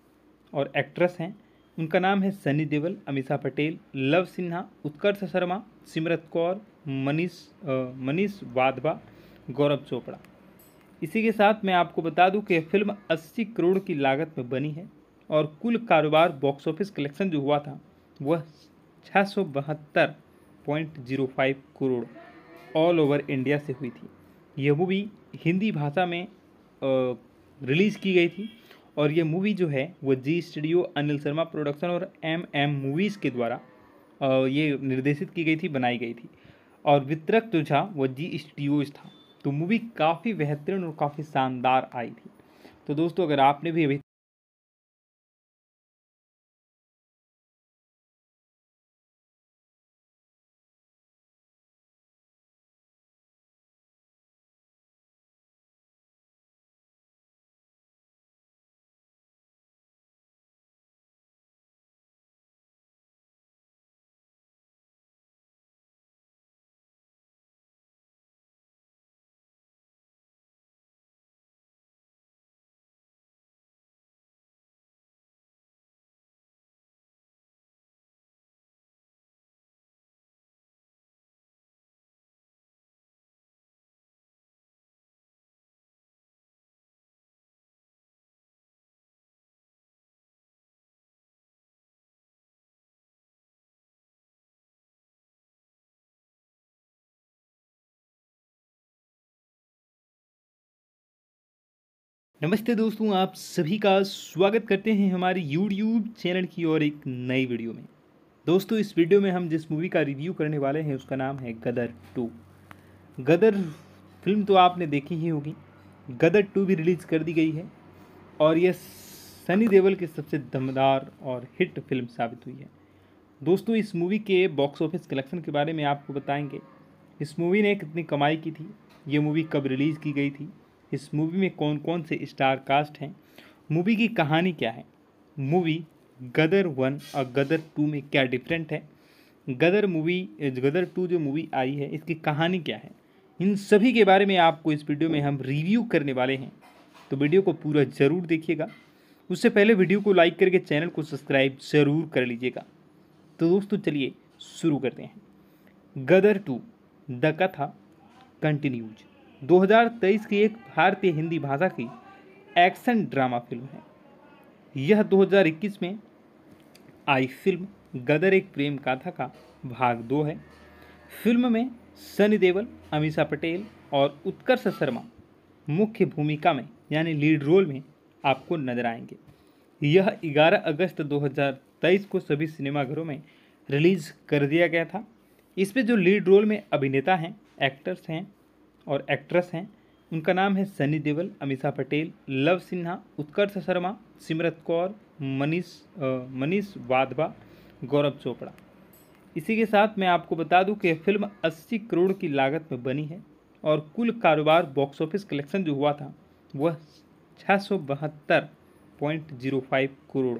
और एक्ट्रेस हैं उनका नाम है सनी देवल अमिषा पटेल लव सिन्हा उत्कर्ष शर्मा सिमरत कौर मनीष मनीष वाधवा गौरव चोपड़ा इसी के साथ मैं आपको बता दूं कि फिल्म 80 करोड़ की लागत में बनी है और कुल कारोबार बॉक्स ऑफिस कलेक्शन जो हुआ था वह छः करोड़ ऑल ओवर इंडिया से हुई थी यह मूवी हिंदी भाषा में रिलीज़ की गई थी और ये मूवी जो है वो जी स्टूडियो अनिल शर्मा प्रोडक्शन और एम एम मूवीज़ के द्वारा ये निर्देशित की गई थी बनाई गई थी और वितरक जो था वो जी स्टूडियोज था तो मूवी काफ़ी बेहतरीन और काफ़ी शानदार आई थी तो दोस्तों अगर आपने भी अभी नमस्ते दोस्तों आप सभी का स्वागत करते हैं हमारे यूट्यूब चैनल की और एक नई वीडियो में दोस्तों इस वीडियो में हम जिस मूवी का रिव्यू करने वाले हैं उसका नाम है गदर टू गदर फिल्म तो आपने देखी ही होगी गदर टू भी रिलीज़ कर दी गई है और यह सनी देवल की सबसे दमदार और हिट फिल्म साबित हुई है दोस्तों इस मूवी के बॉक्स ऑफिस कलेक्शन के बारे में आपको बताएंगे इस मूवी ने कितनी कमाई की थी ये मूवी कब रिलीज़ की गई थी इस मूवी में कौन कौन से स्टार कास्ट हैं मूवी की कहानी क्या है मूवी गदर वन और गदर टू में क्या डिफरेंट है गदर मूवी गदर टू जो मूवी आई है इसकी कहानी क्या है इन सभी के बारे में आपको इस वीडियो में हम रिव्यू करने वाले हैं तो वीडियो को पूरा ज़रूर देखिएगा उससे पहले वीडियो को लाइक करके चैनल को सब्सक्राइब ज़रूर कर लीजिएगा तो दोस्तों चलिए शुरू करते हैं Gadar two the Katha continues 2023 की एक भारतीय हिंदी भाषा की एक्शन ड्रामा फिल्म है यह 2021 में आई फिल्म गदर एक प्रेम कथा का भाग दो है फिल्म में सनी देवल अमीषा पटेल और उत्कर्ष शर्मा मुख्य भूमिका में यानी लीड रोल में आपको नजर आएंगे यह 11 अगस्त 2023 को सभी सिनेमाघरों में रिलीज़ कर दिया गया था इसमें जो लीड रोल में अभिनेता हैं एक्टर्स हैं और एक्ट्रेस हैं उनका नाम है सनी देवल अमिषा पटेल लव सिन्हा उत्कर्ष शर्मा सिमरत कौर मनीष मनीष वाधवा गौरव चोपड़ा इसी के साथ मैं आपको बता दूं कि फिल्म 80 करोड़ की लागत में बनी है और कुल कारोबार बॉक्स ऑफिस कलेक्शन जो हुआ था वह छः करोड़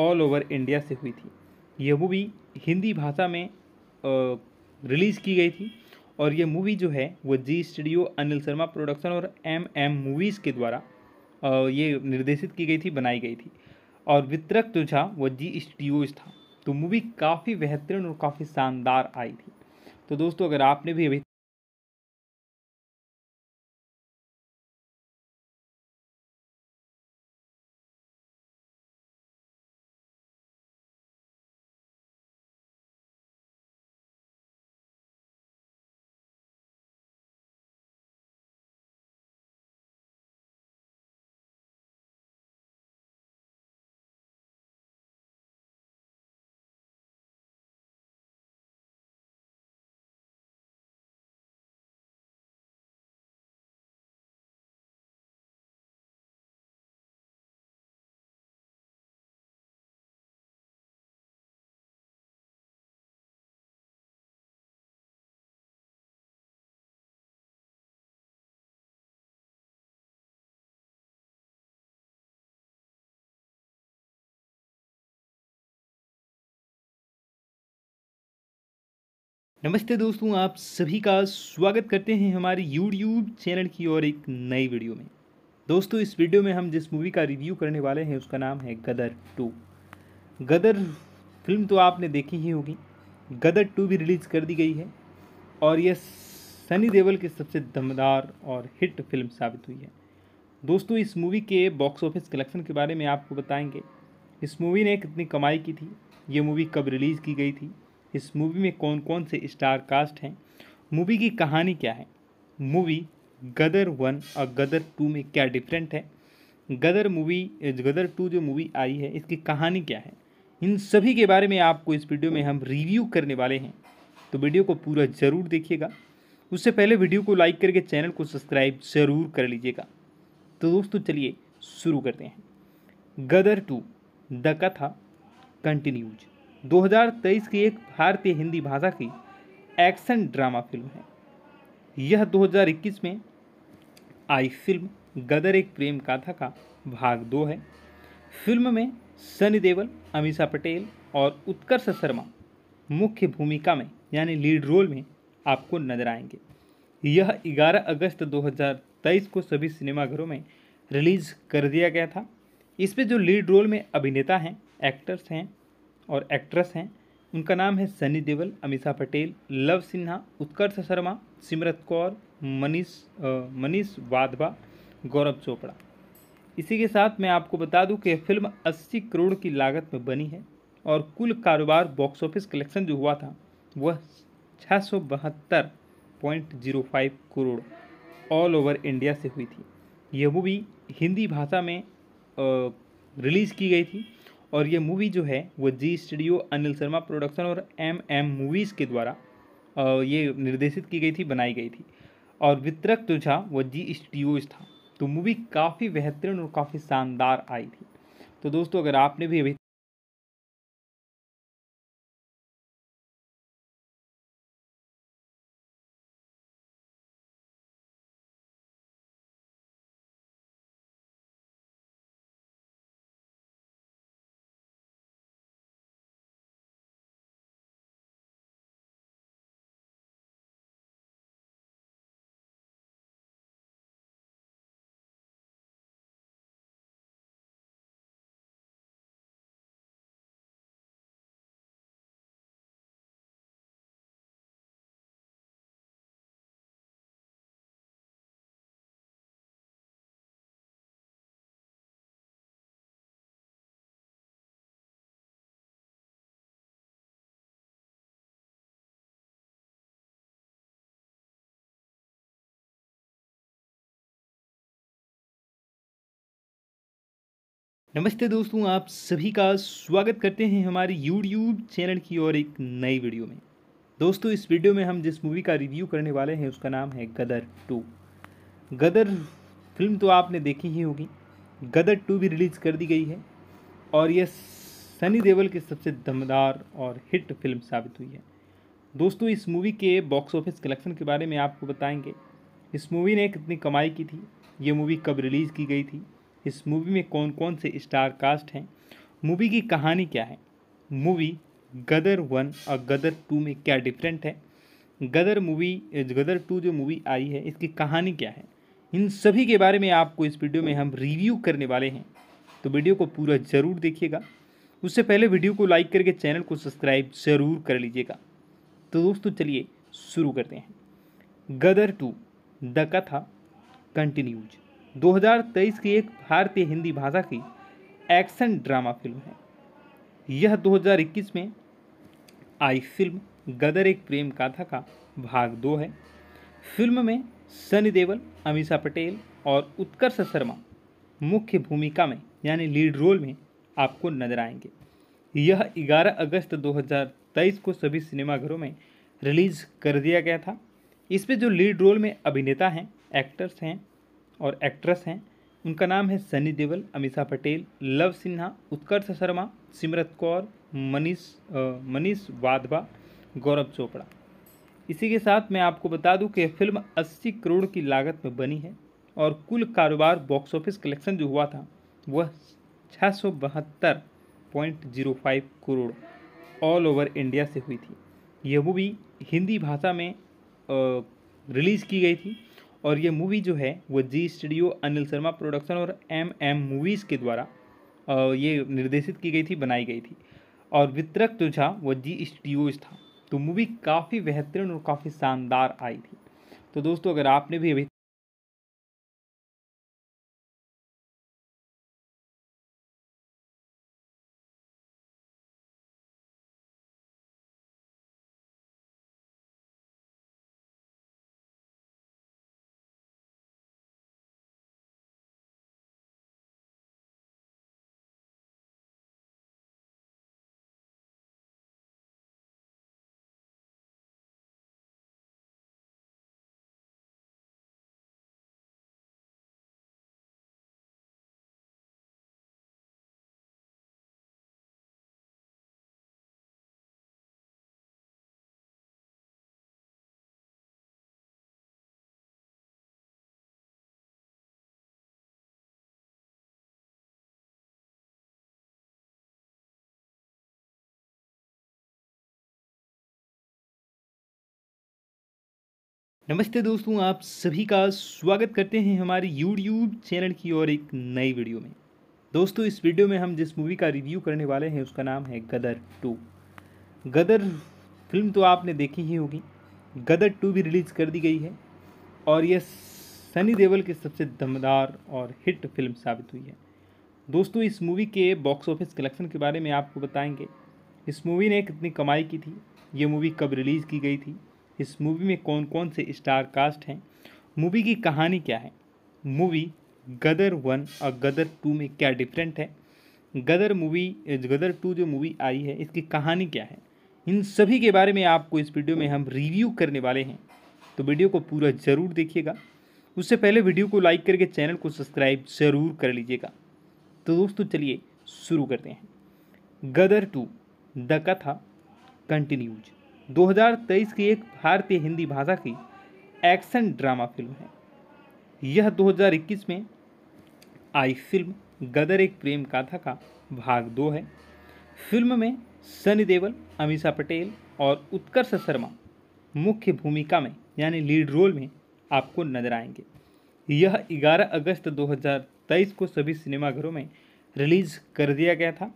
ऑल ओवर इंडिया से हुई थी यह मूवी हिंदी भाषा में रिलीज़ की गई थी और ये मूवी जो है वो जी स्टूडियो अनिल शर्मा प्रोडक्शन और एम एम मूवीज़ के द्वारा ये निर्देशित की गई थी बनाई गई थी और वितरक जो था वो जी स्टूडियोज था तो मूवी काफ़ी बेहतरीन और काफ़ी शानदार आई थी तो दोस्तों अगर आपने भी अभी नमस्ते दोस्तों आप सभी का स्वागत करते हैं हमारे यूट्यूब चैनल की और एक नई वीडियो में दोस्तों इस वीडियो में हम जिस मूवी का रिव्यू करने वाले हैं उसका नाम है गदर टू गदर फिल्म तो आपने देखी ही होगी गदर टू भी रिलीज़ कर दी गई है और यह सनी देवल की सबसे दमदार और हिट फिल्म साबित हुई है दोस्तों इस मूवी के बॉक्स ऑफिस कलेक्शन के बारे में आपको बताएंगे इस मूवी ने कितनी कमाई की थी ये मूवी कब रिलीज़ की गई थी इस मूवी में कौन कौन से स्टार कास्ट हैं मूवी की कहानी क्या है मूवी गदर वन और गदर टू में क्या डिफरेंट है गदर मूवी गदर टू जो मूवी आई है इसकी कहानी क्या है इन सभी के बारे में आपको इस वीडियो में हम रिव्यू करने वाले हैं तो वीडियो को पूरा ज़रूर देखिएगा उससे पहले वीडियो को लाइक करके चैनल को सब्सक्राइब ज़रूर कर लीजिएगा तो दोस्तों चलिए शुरू करते हैं Gadar two the Katha continues 2023 की एक भारतीय हिंदी भाषा की एक्शन ड्रामा फिल्म है यह 2021 में आई फिल्म गदर एक प्रेम कथा का भाग दो है फिल्म में सनी देवल अमीषा पटेल और उत्कर्ष शर्मा मुख्य भूमिका में यानी लीड रोल में आपको नजर आएंगे यह 11 अगस्त 2023 को सभी सिनेमाघरों में रिलीज़ कर दिया गया था इसमें जो लीड रोल में अभिनेता हैं एक्टर्स हैं और एक्ट्रेस हैं उनका नाम है सनी देवल अमिषा पटेल लव सिन्हा उत्कर्ष शर्मा सिमरत कौर मनीष मनीष वाधवा गौरव चोपड़ा इसी के साथ मैं आपको बता दूं कि फिल्म 80 करोड़ की लागत में बनी है और कुल कारोबार बॉक्स ऑफिस कलेक्शन जो हुआ था वह छः करोड़ ऑल ओवर इंडिया से हुई थी यह मूवी हिंदी भाषा में रिलीज़ की गई थी और ये मूवी जो है वो जी स्टूडियो अनिल शर्मा प्रोडक्शन और एम एम मूवीज़ के द्वारा ये निर्देशित की गई थी बनाई गई थी और वितरक जो था वो जी स्टूडियोज था तो मूवी काफ़ी बेहतरीन और काफ़ी शानदार आई थी तो दोस्तों अगर आपने भी अभी नमस्ते दोस्तों आप सभी का स्वागत करते हैं हमारे यूट्यूब चैनल की और एक नई वीडियो में दोस्तों इस वीडियो में हम जिस मूवी का रिव्यू करने वाले हैं उसका नाम है गदर टू गदर फिल्म तो आपने देखी ही होगी गदर टू भी रिलीज़ कर दी गई है और यह सनी देवल की सबसे दमदार और हिट फिल्म साबित हुई है दोस्तों इस मूवी के बॉक्स ऑफिस कलेक्शन के बारे में आपको बताएंगे इस मूवी ने कितनी कमाई की थी ये मूवी कब रिलीज़ की गई थी इस मूवी में कौन कौन से स्टार कास्ट हैं मूवी की कहानी क्या है मूवी गदर वन और गदर टू में क्या डिफरेंट है गदर मूवी गदर टू जो मूवी आई है इसकी कहानी क्या है इन सभी के बारे में आपको इस वीडियो में हम रिव्यू करने वाले हैं तो वीडियो को पूरा ज़रूर देखिएगा उससे पहले वीडियो को लाइक करके चैनल को सब्सक्राइब ज़रूर कर लीजिएगा तो दोस्तों चलिए शुरू करते हैं Gadar two the Katha continues 2023 की एक भारतीय हिंदी भाषा की एक्शन ड्रामा फिल्म है यह 2021 में आई फिल्म गदर एक प्रेम कथा का भाग दो है फिल्म में सनी देवल अमीषा पटेल और उत्कर्ष शर्मा मुख्य भूमिका में यानी लीड रोल में आपको नजर आएंगे यह 11 अगस्त 2023 को सभी सिनेमाघरों में रिलीज़ कर दिया गया था इसमें जो लीड रोल में अभिनेता हैं एक्टर्स हैं और एक्ट्रेस हैं उनका नाम है सनी देवल अमिषा पटेल लव सिन्हा उत्कर्ष शर्मा सिमरत कौर मनीष मनीष वाधवा गौरव चोपड़ा इसी के साथ मैं आपको बता दूं कि फिल्म 80 करोड़ की लागत में बनी है और कुल कारोबार बॉक्स ऑफिस कलेक्शन जो हुआ था वह छः करोड़ ऑल ओवर इंडिया से हुई थी यह मूवी हिंदी भाषा में रिलीज़ की गई थी और ये मूवी जो है वो जी स्टूडियो अनिल शर्मा प्रोडक्शन और एम एम मूवीज़ के द्वारा ये निर्देशित की गई थी बनाई गई थी और वितरक जो था वो जी स्टूडियोज था तो मूवी काफ़ी बेहतरीन और काफ़ी शानदार आई थी तो दोस्तों अगर आपने भी अभी नमस्ते दोस्तों आप सभी का स्वागत करते हैं हमारे यूट्यूब चैनल की और एक नई वीडियो में दोस्तों इस वीडियो में हम जिस मूवी का रिव्यू करने वाले हैं उसका नाम है गदर टू गदर फिल्म तो आपने देखी ही होगी गदर टू भी रिलीज़ कर दी गई है और यह सनी देवल की सबसे दमदार और हिट फिल्म साबित हुई है दोस्तों इस मूवी के बॉक्स ऑफिस कलेक्शन के बारे में आपको बताएंगे इस मूवी ने कितनी कमाई की थी ये मूवी कब रिलीज़ की गई थी इस मूवी में कौन कौन से स्टार कास्ट हैं मूवी की कहानी क्या है मूवी गदर वन और गदर टू में क्या डिफरेंट है गदर मूवी गदर टू जो मूवी आई है इसकी कहानी क्या है इन सभी के बारे में आपको इस वीडियो में हम रिव्यू करने वाले हैं तो वीडियो को पूरा ज़रूर देखिएगा उससे पहले वीडियो को लाइक करके चैनल को सब्सक्राइब ज़रूर कर लीजिएगा तो दोस्तों चलिए शुरू करते हैं Gadar two the Katha continues 2023 की एक भारतीय हिंदी भाषा की एक्शन ड्रामा फिल्म है यह 2021 में आई फिल्म गदर एक प्रेम कथा का भाग दो है फिल्म में सनी देवल अमीषा पटेल और उत्कर्ष शर्मा मुख्य भूमिका में यानी लीड रोल में आपको नजर आएंगे यह 11 अगस्त 2023 को सभी सिनेमाघरों में रिलीज कर दिया गया था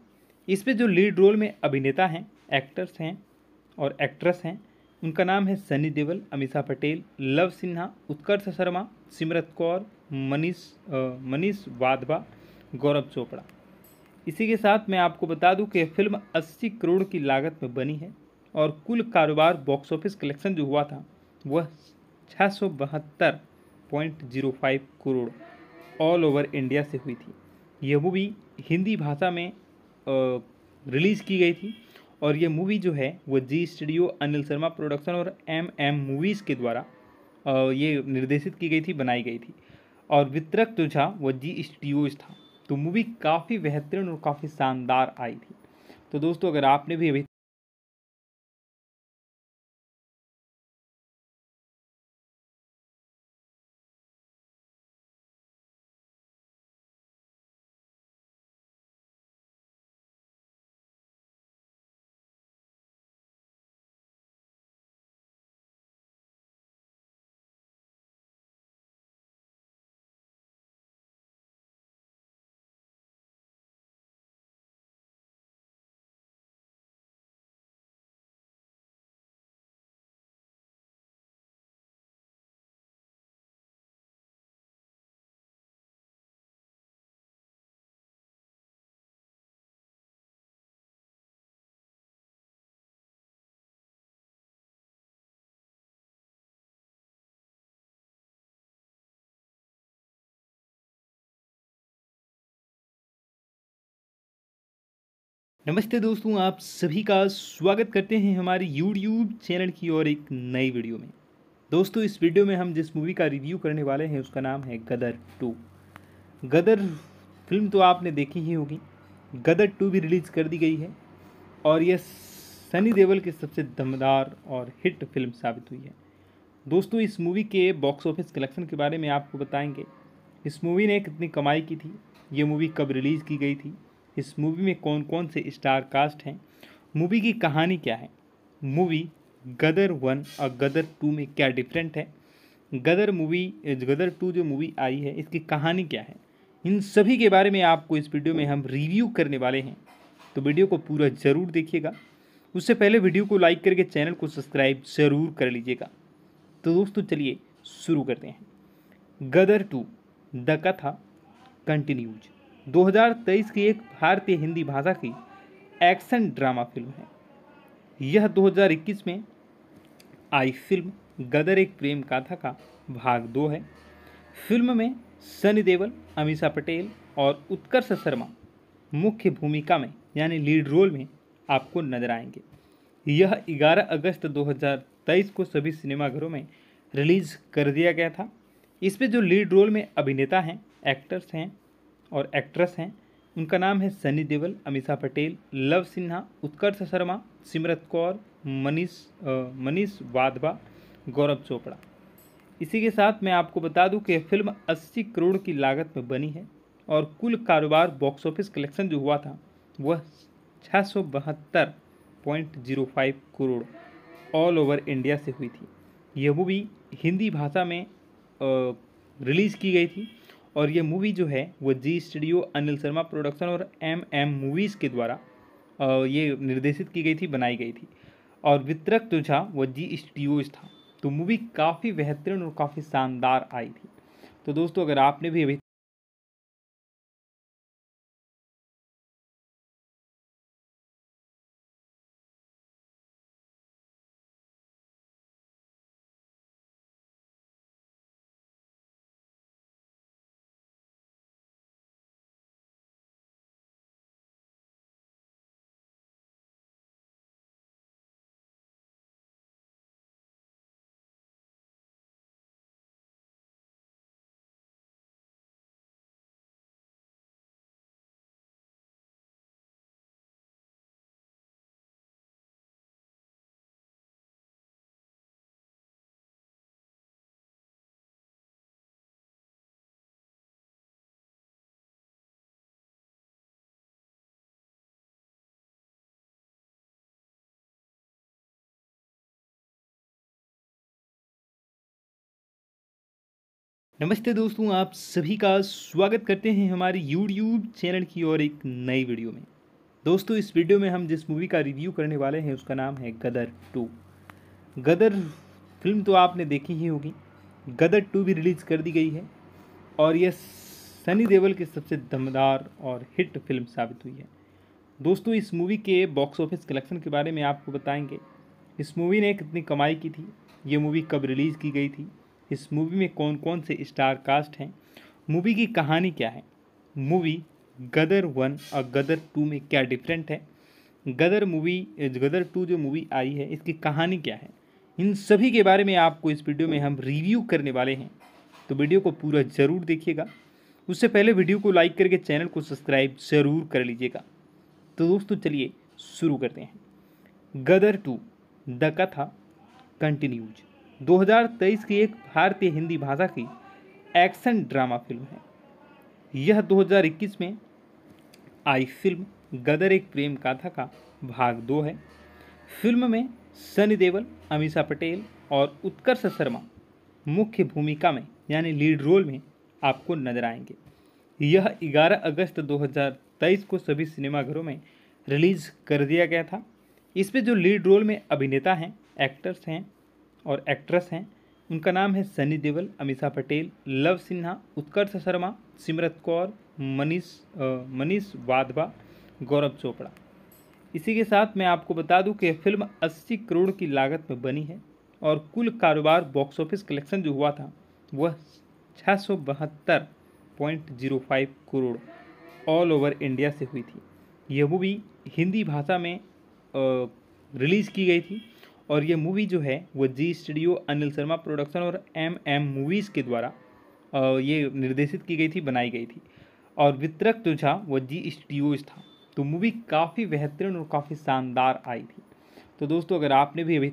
इसमें जो लीड रोल में अभिनेता हैं एक्टर्स हैं और एक्ट्रेस हैं उनका नाम है सनी देवल अमिशा पटेल लव सिन्हा उत्कर्ष शर्मा सिमरत कौर मनीष मनीष वाधवा गौरव चोपड़ा इसी के साथ मैं आपको बता दूं कि फिल्म 80 करोड़ की लागत में बनी है और कुल कारोबार बॉक्स ऑफिस कलेक्शन जो हुआ था वह छः करोड़ ऑल ओवर इंडिया से हुई थी यह मूवी हिंदी भाषा में रिलीज़ की गई थी और ये मूवी जो है वो जी स्टूडियो अनिल शर्मा प्रोडक्शन और एम एम मूवीज़ के द्वारा ये निर्देशित की गई थी बनाई गई थी और वितरक जो था वो जी स्टूडियोज था तो मूवी काफ़ी बेहतरीन और काफ़ी शानदार आई थी तो दोस्तों अगर आपने भी अभी नमस्ते दोस्तों आप सभी का स्वागत करते हैं हमारे यूट्यूब चैनल की और एक नई वीडियो में दोस्तों इस वीडियो में हम जिस मूवी का रिव्यू करने वाले हैं उसका नाम है गदर टू गदर फिल्म तो आपने देखी ही होगी गदर टू भी रिलीज़ कर दी गई है और यह सनी देवल की सबसे दमदार और हिट फिल्म साबित हुई है दोस्तों इस मूवी के बॉक्स ऑफिस कलेक्शन के बारे में आपको बताएंगे इस मूवी ने कितनी कमाई की थी ये मूवी कब रिलीज़ की गई थी इस मूवी में कौन कौन से स्टार कास्ट हैं मूवी की कहानी क्या है मूवी गदर वन और गदर टू में क्या डिफरेंट है गदर मूवी गदर टू जो मूवी आई है इसकी कहानी क्या है इन सभी के बारे में आपको इस वीडियो में हम रिव्यू करने वाले हैं तो वीडियो को पूरा ज़रूर देखिएगा उससे पहले वीडियो को लाइक करके चैनल को सब्सक्राइब ज़रूर कर लीजिएगा तो दोस्तों चलिए शुरू करते हैं Gadar two the Katha continues 2023 की एक भारतीय हिंदी भाषा की एक्शन ड्रामा फिल्म है यह 2021 में आई फिल्म गदर एक प्रेम कथा का भाग दो है फिल्म में सनी देवल अमीषा पटेल और उत्कर्ष शर्मा मुख्य भूमिका में यानी लीड रोल में आपको नजर आएंगे यह 11 अगस्त 2023 को सभी सिनेमाघरों में रिलीज़ कर दिया गया था इसमें जो लीड रोल में अभिनेता हैं एक्टर्स हैं और एक्ट्रेस हैं उनका नाम है सनी देवल अमिषा पटेल लव सिन्हा उत्कर्ष शर्मा सिमरत कौर मनीष मनीष वाधवा गौरव चोपड़ा इसी के साथ मैं आपको बता दूं कि फिल्म 80 करोड़ की लागत में बनी है और कुल कारोबार बॉक्स ऑफिस कलेक्शन जो हुआ था वह छः करोड़ ऑल ओवर इंडिया से हुई थी यह मूवी हिंदी भाषा में रिलीज़ की गई थी और ये मूवी जो है वो जी स्टूडियो अनिल शर्मा प्रोडक्शन और एम एम मूवीज़ के द्वारा ये निर्देशित की गई थी बनाई गई थी और वितरक जो था वो जी स्टूडियोज था तो मूवी काफ़ी बेहतरीन और काफ़ी शानदार आई थी तो दोस्तों अगर आपने भी अभी नमस्ते दोस्तों आप सभी का स्वागत करते हैं हमारे यूट्यूब चैनल की और एक नई वीडियो में दोस्तों इस वीडियो में हम जिस मूवी का रिव्यू करने वाले हैं उसका नाम है गदर टू गदर फिल्म तो आपने देखी ही होगी गदर टू भी रिलीज़ कर दी गई है और यह सनी देवल की सबसे दमदार और हिट फिल्म साबित हुई है दोस्तों इस मूवी के बॉक्स ऑफिस कलेक्शन के बारे में आपको बताएंगे इस मूवी ने कितनी कमाई की थी ये मूवी कब रिलीज़ की गई थी इस मूवी में कौन कौन से स्टार कास्ट हैं मूवी की कहानी क्या है मूवी गदर वन और गदर टू में क्या डिफरेंट है गदर मूवी गदर टू जो मूवी आई है इसकी कहानी क्या है इन सभी के बारे में आपको इस वीडियो में हम रिव्यू करने वाले हैं तो वीडियो को पूरा ज़रूर देखिएगा उससे पहले वीडियो को लाइक करके चैनल को सब्सक्राइब ज़रूर कर लीजिएगा तो दोस्तों चलिए शुरू करते हैं Gadar two the Katha continues 2023 की एक भारतीय हिंदी भाषा की एक्शन ड्रामा फिल्म है यह 2021 में आई फिल्म गदर एक प्रेम कथा का भाग दो है फिल्म में सनी देवल अमीषा पटेल और उत्कर्ष शर्मा मुख्य भूमिका में यानी लीड रोल में आपको नजर आएंगे यह 11 अगस्त 2023 को सभी सिनेमाघरों में रिलीज कर दिया गया था इसमें जो लीड रोल में अभिनेता हैं एक्टर्स हैं और एक्ट्रेस हैं उनका नाम है सनी देवल अमिषा पटेल लव सिन्हा उत्कर्ष शर्मा सिमरत कौर मनीष मनीष वाधवा गौरव चोपड़ा इसी के साथ मैं आपको बता दूं कि फिल्म 80 करोड़ की लागत में बनी है और कुल कारोबार बॉक्स ऑफिस कलेक्शन जो हुआ था वह छः करोड़ ऑल ओवर इंडिया से हुई थी यह मूवी हिंदी भाषा में रिलीज़ की गई थी और ये मूवी जो है वो जी स्टूडियो अनिल शर्मा प्रोडक्शन और एम एम मूवीज़ के द्वारा ये निर्देशित की गई थी बनाई गई थी और वितरक जो था वो जी स्टूडियोज था तो मूवी काफ़ी बेहतरीन और काफ़ी शानदार आई थी तो दोस्तों अगर आपने भी अभी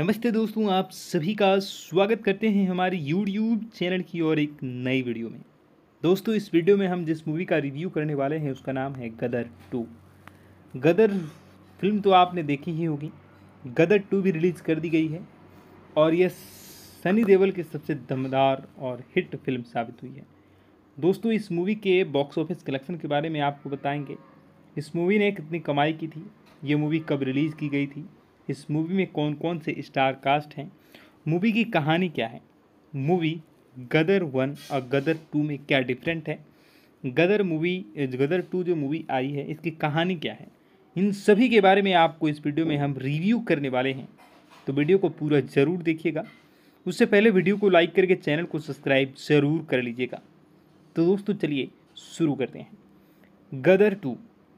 नमस्ते दोस्तों आप सभी का स्वागत करते हैं हमारे यूट्यूब चैनल की और एक नई वीडियो में दोस्तों इस वीडियो में हम जिस मूवी का रिव्यू करने वाले हैं उसका नाम है गदर टू गदर फिल्म तो आपने देखी ही होगी गदर टू भी रिलीज़ कर दी गई है और यह सनी देवल की सबसे दमदार और हिट फिल्म साबित हुई है दोस्तों इस मूवी के बॉक्स ऑफिस कलेक्शन के बारे में आपको बताएंगे इस मूवी ने कितनी कमाई की थी ये मूवी कब रिलीज़ की गई थी इस मूवी में कौन कौन से स्टार कास्ट हैं मूवी की कहानी क्या है मूवी गदर वन और गदर टू में क्या डिफरेंट है गदर मूवी गदर टू जो मूवी आई है इसकी कहानी क्या है इन सभी के बारे में आपको इस वीडियो में हम रिव्यू करने वाले हैं तो वीडियो को पूरा ज़रूर देखिएगा उससे पहले वीडियो को लाइक करके चैनल को सब्सक्राइब ज़रूर कर लीजिएगा तो दोस्तों चलिए शुरू करते हैं Gadar two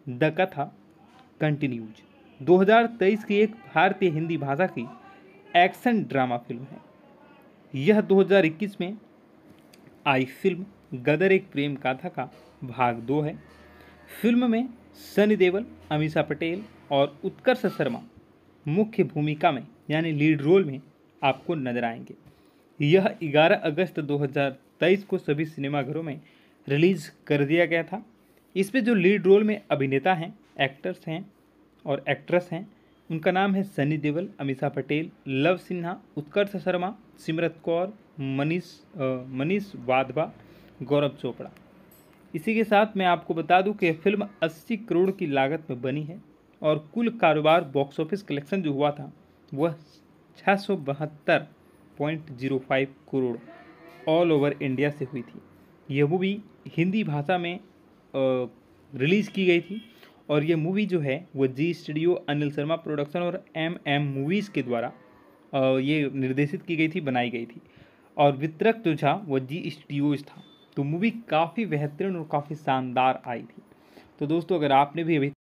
the Katha continues 2023 की एक भारतीय हिंदी भाषा की एक्शन ड्रामा फिल्म है यह 2021 में आई फिल्म गदर एक प्रेम कथा का भाग दो है फिल्म में सनी देवल अमीषा पटेल और उत्कर्ष शर्मा मुख्य भूमिका में यानी लीड रोल में आपको नजर आएंगे यह 11 अगस्त 2023 को सभी सिनेमाघरों में रिलीज़ कर दिया गया था इसमें जो लीड रोल में अभिनेता हैं एक्टर्स हैं और एक्ट्रेस हैं उनका नाम है सनी देवल अमिषा पटेल लव सिन्हा उत्कर्ष शर्मा सिमरत कौर मनीष मनीष वाधवा गौरव चोपड़ा इसी के साथ मैं आपको बता दूं कि फिल्म 80 करोड़ की लागत में बनी है और कुल कारोबार बॉक्स ऑफिस कलेक्शन जो हुआ था वह छः करोड़ ऑल ओवर इंडिया से हुई थी यह मूवी हिंदी भाषा में रिलीज़ की गई थी और ये मूवी जो है वो जी स्टूडियो अनिल शर्मा प्रोडक्शन और एम एम मूवीज़ के द्वारा ये निर्देशित की गई थी बनाई गई थी और वितरक जो था वो जी स्टूडियोज था तो मूवी काफ़ी बेहतरीन और काफ़ी शानदार आई थी तो दोस्तों अगर आपने भी अभी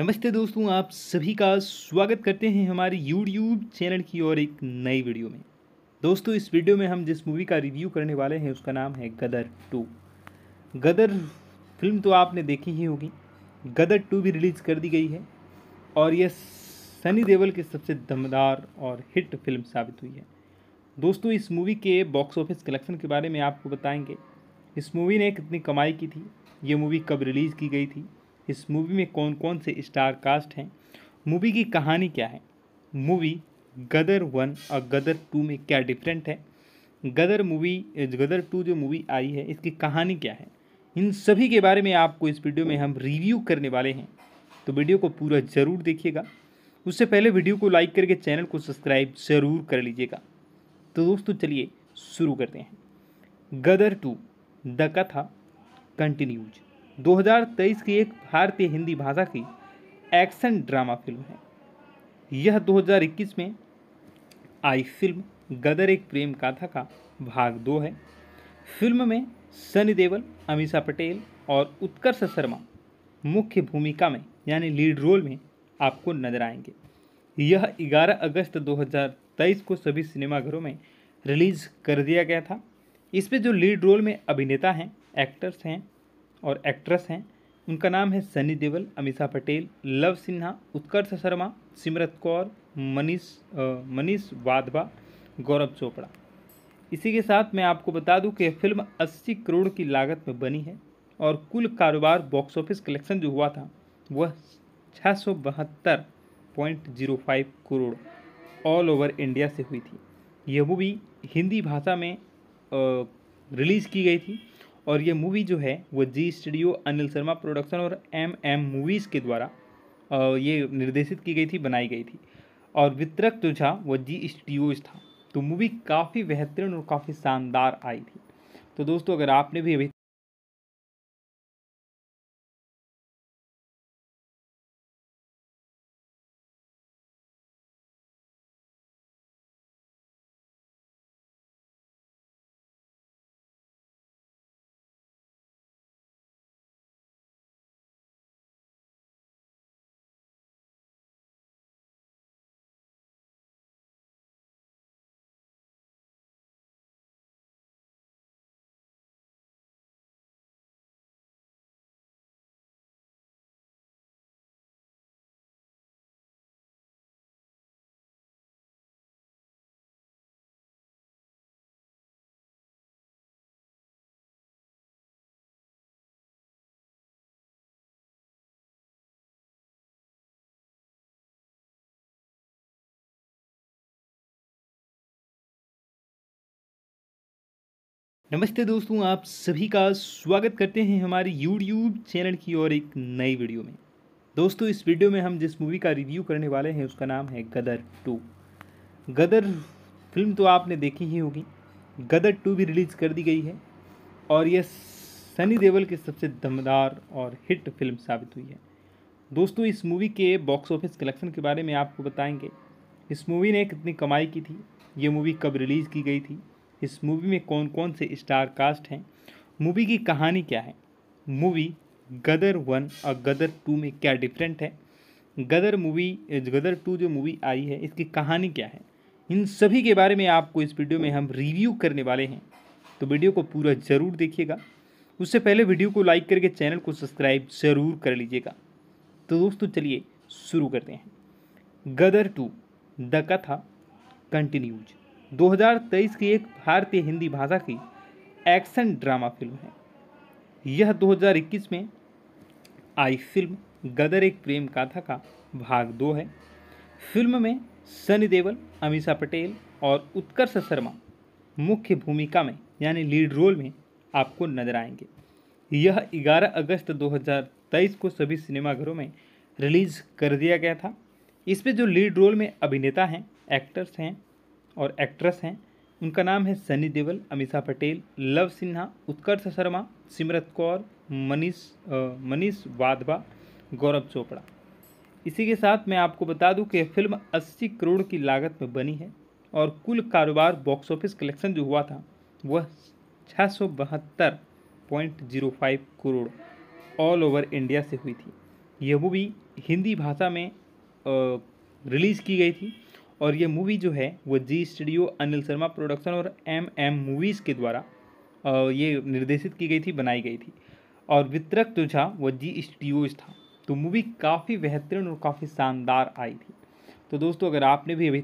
नमस्ते दोस्तों आप सभी का स्वागत करते हैं हमारे यूट्यूब चैनल की और एक नई वीडियो में दोस्तों इस वीडियो में हम जिस मूवी का रिव्यू करने वाले हैं उसका नाम है गदर टू गदर फिल्म तो आपने देखी ही होगी गदर टू भी रिलीज़ कर दी गई है और यह सनी देवल के सबसे दमदार और हिट फिल्म साबित हुई है दोस्तों इस मूवी के बॉक्स ऑफिस कलेक्शन के बारे में आपको बताएंगे इस मूवी ने कितनी कमाई की थी ये मूवी कब रिलीज़ की गई थी इस मूवी में कौन कौन से स्टार कास्ट हैं मूवी की कहानी क्या है मूवी गदर वन और गदर टू में क्या डिफरेंट है गदर मूवी गदर टू जो मूवी आई है इसकी कहानी क्या है इन सभी के बारे में आपको इस वीडियो में हम रिव्यू करने वाले हैं तो वीडियो को पूरा ज़रूर देखिएगा उससे पहले वीडियो को लाइक करके चैनल को सब्सक्राइब ज़रूर कर लीजिएगा तो दोस्तों चलिए शुरू करते हैं Gadar two the Katha continues 2023 की एक भारतीय हिंदी भाषा की एक्शन ड्रामा फिल्म है यह 2021 में आई फिल्म गदर एक प्रेम कथा का भाग दो है फिल्म में सनी देवल अमीषा पटेल और उत्कर्ष शर्मा मुख्य भूमिका में यानी लीड रोल में आपको नजर आएंगे यह 11 अगस्त 2023 को सभी सिनेमाघरों में रिलीज़ कर दिया गया था इसमें जो लीड रोल में अभिनेता हैं एक्टर्स हैं और एक्ट्रेस हैं उनका नाम है सनी देवल अमिषा पटेल लव सिन्हा उत्कर्ष शर्मा सिमरत कौर मनीष मनीष वाधवा गौरव चोपड़ा इसी के साथ मैं आपको बता दूं कि फिल्म 80 करोड़ की लागत में बनी है और कुल कारोबार बॉक्स ऑफिस कलेक्शन जो हुआ था वह छः करोड़ ऑल ओवर इंडिया से हुई थी यह मूवी हिंदी भाषा में रिलीज़ की गई थी और ये मूवी जो है वो जी स्टूडियो अनिल शर्मा प्रोडक्शन और एम एम मूवीज़ के द्वारा ये निर्देशित की गई थी बनाई गई थी और वितरक जो था वो जी स्टूडियोज था तो मूवी काफ़ी बेहतरीन और काफ़ी शानदार आई थी तो दोस्तों अगर आपने भी अभी नमस्ते दोस्तों आप सभी का स्वागत करते हैं हमारे यूट्यूब चैनल की और एक नई वीडियो में दोस्तों इस वीडियो में हम जिस मूवी का रिव्यू करने वाले हैं उसका नाम है गदर टू गदर फिल्म तो आपने देखी ही होगी गदर टू भी रिलीज़ कर दी गई है और यह सनी देवल की सबसे दमदार और हिट फिल्म साबित हुई है दोस्तों इस मूवी के बॉक्स ऑफिस कलेक्शन के बारे में आपको बताएंगे इस मूवी ने कितनी कमाई की थी ये मूवी कब रिलीज़ की गई थी इस मूवी में कौन कौन से स्टार कास्ट हैं मूवी की कहानी क्या है मूवी गदर वन और गदर टू में क्या डिफरेंट है गदर मूवी गदर टू जो मूवी आई है इसकी कहानी क्या है इन सभी के बारे में आपको इस वीडियो में हम रिव्यू करने वाले हैं तो वीडियो को पूरा ज़रूर देखिएगा उससे पहले वीडियो को लाइक करके चैनल को सब्सक्राइब ज़रूर कर लीजिएगा तो दोस्तों चलिए शुरू करते हैं Gadar two the Katha continues 2023 की एक भारतीय हिंदी भाषा की एक्शन ड्रामा फिल्म है यह 2021 में आई फिल्म गदर एक प्रेम कथा का भाग दो है फिल्म में सनी देवल अमीषा पटेल और उत्कर्ष शर्मा मुख्य भूमिका में यानी लीड रोल में आपको नजर आएंगे यह 11 अगस्त 2023 को सभी सिनेमाघरों में रिलीज़ कर दिया गया था इसमें जो लीड रोल में अभिनेता हैं एक्टर्स हैं और एक्ट्रेस हैं उनका नाम है सनी देवल अमिषा पटेल लव सिन्हा उत्कर्ष शर्मा सिमरत कौर मनीष मनीष वाधवा गौरव चोपड़ा इसी के साथ मैं आपको बता दूं कि फिल्म 80 करोड़ की लागत में बनी है और कुल कारोबार बॉक्स ऑफिस कलेक्शन जो हुआ था वह छः करोड़ ऑल ओवर इंडिया से हुई थी यह मूवी हिंदी भाषा में रिलीज़ की गई थी और ये मूवी जो है वो जी स्टूडियो अनिल शर्मा प्रोडक्शन और एम एम मूवीज़ के द्वारा ये निर्देशित की गई थी बनाई गई थी और वितरक जो था वो जी स्टूडियोज था तो मूवी काफ़ी बेहतरीन और काफ़ी शानदार आई थी तो दोस्तों अगर आपने भी अभी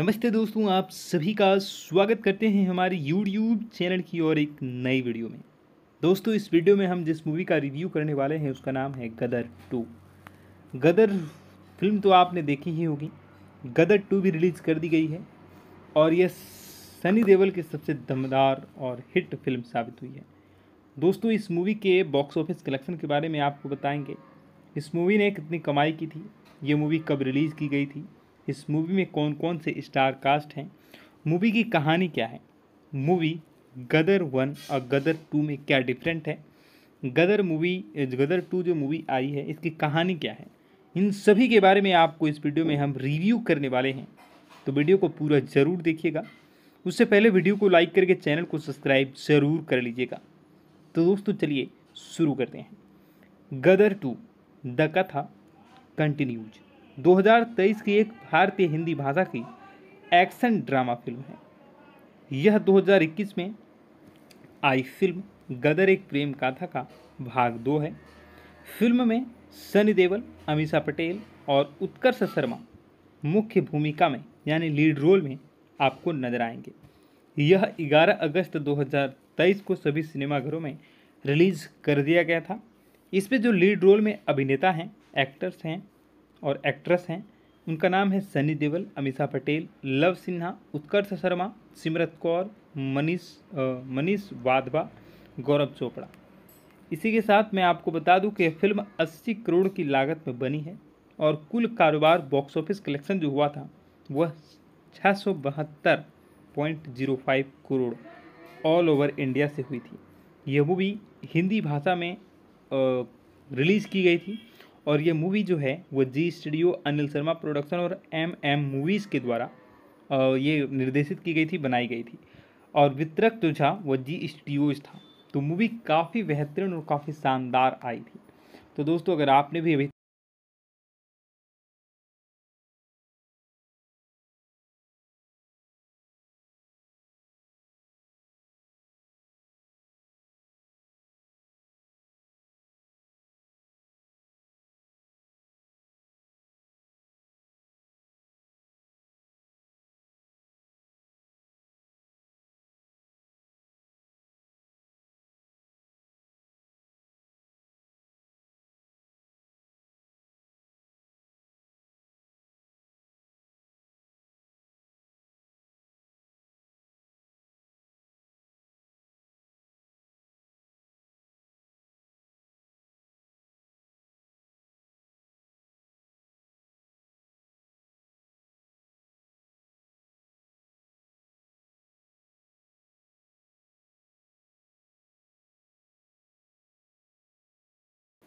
नमस्ते दोस्तों आप सभी का स्वागत करते हैं हमारे यूट्यूब चैनल की और एक नई वीडियो में दोस्तों इस वीडियो में हम जिस मूवी का रिव्यू करने वाले हैं उसका नाम है गदर टू गदर फिल्म तो आपने देखी ही होगी गदर टू भी रिलीज़ कर दी गई है और यह सनी देवल की सबसे दमदार और हिट फिल्म साबित हुई है दोस्तों इस मूवी के बॉक्स ऑफिस कलेक्शन के बारे में आपको बताएंगे इस मूवी ने कितनी कमाई की थी ये मूवी कब रिलीज़ की गई थी इस मूवी में कौन कौन से स्टार कास्ट हैं मूवी की कहानी क्या है मूवी गदर वन और गदर टू में क्या डिफरेंट है गदर मूवी गदर टू जो मूवी आई है इसकी कहानी क्या है इन सभी के बारे में आपको इस वीडियो में हम रिव्यू करने वाले हैं तो वीडियो को पूरा ज़रूर देखिएगा उससे पहले वीडियो को लाइक करके चैनल को सब्सक्राइब ज़रूर कर लीजिएगा तो दोस्तों चलिए शुरू करते हैं Gadar two the Katha continues 2023 की एक भारतीय हिंदी भाषा की एक्शन ड्रामा फिल्म है यह 2021 में आई फिल्म गदर एक प्रेम कथा का भाग दो है फिल्म में सनी देवल अमीषा पटेल और उत्कर्ष शर्मा मुख्य भूमिका में यानी लीड रोल में आपको नजर आएंगे यह 11 अगस्त 2023 को सभी सिनेमाघरों में रिलीज कर दिया गया था इसमें जो लीड रोल में अभिनेता हैं एक्टर्स हैं और एक्ट्रेस हैं उनका नाम है सनी देवल अमिषा पटेल लव सिन्हा उत्कर्ष शर्मा सिमरत कौर मनीष मनीष वाधवा गौरव चोपड़ा इसी के साथ मैं आपको बता दूं कि फिल्म 80 करोड़ की लागत में बनी है और कुल कारोबार बॉक्स ऑफिस कलेक्शन जो हुआ था वह छः करोड़ ऑल ओवर इंडिया से हुई थी यह मूवी हिंदी भाषा में रिलीज़ की गई थी और ये मूवी जो है वो जी स्टूडियो अनिल शर्मा प्रोडक्शन और एम एम मूवीज़ के द्वारा ये निर्देशित की गई थी बनाई गई थी और वितरक जो था वो जी स्टूडियोज था तो मूवी काफ़ी बेहतरीन और काफ़ी शानदार आई थी तो दोस्तों अगर आपने भी अभी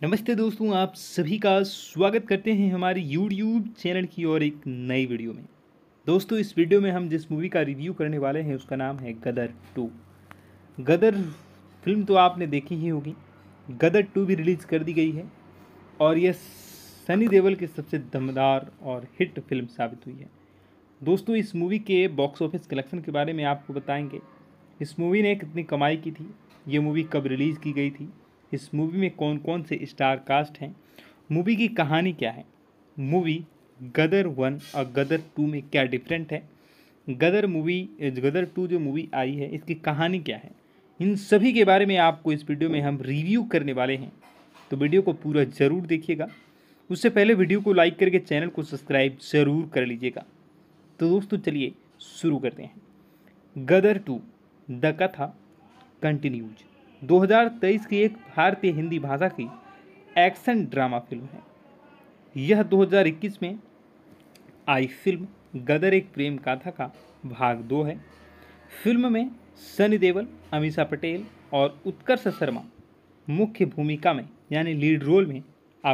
नमस्ते दोस्तों आप सभी का स्वागत करते हैं हमारे यूट्यूब चैनल की और एक नई वीडियो में दोस्तों इस वीडियो में हम जिस मूवी का रिव्यू करने वाले हैं उसका नाम है गदर टू गदर फिल्म तो आपने देखी ही होगी गदर टू भी रिलीज़ कर दी गई है और यह सनी देवल की सबसे दमदार और हिट फिल्म साबित हुई है दोस्तों इस मूवी के बॉक्स ऑफिस कलेक्शन के बारे में आपको बताएंगे इस मूवी ने कितनी कमाई की थी ये मूवी कब रिलीज़ की गई थी इस मूवी में कौन कौन से स्टार कास्ट हैं मूवी की कहानी क्या है मूवी गदर वन और गदर टू में क्या डिफरेंट है गदर मूवी गदर टू जो मूवी आई है इसकी कहानी क्या है इन सभी के बारे में आपको इस वीडियो में हम रिव्यू करने वाले हैं तो वीडियो को पूरा ज़रूर देखिएगा उससे पहले वीडियो को लाइक करके चैनल को सब्सक्राइब ज़रूर कर लीजिएगा तो दोस्तों चलिए शुरू करते हैं Gadar two the Katha continues 2023 की एक भारतीय हिंदी भाषा की एक्शन ड्रामा फिल्म है यह 2021 में आई फिल्म गदर एक प्रेम कथा का भाग दो है फिल्म में सनी देवल अमीषा पटेल और उत्कर्ष शर्मा मुख्य भूमिका में यानी लीड रोल में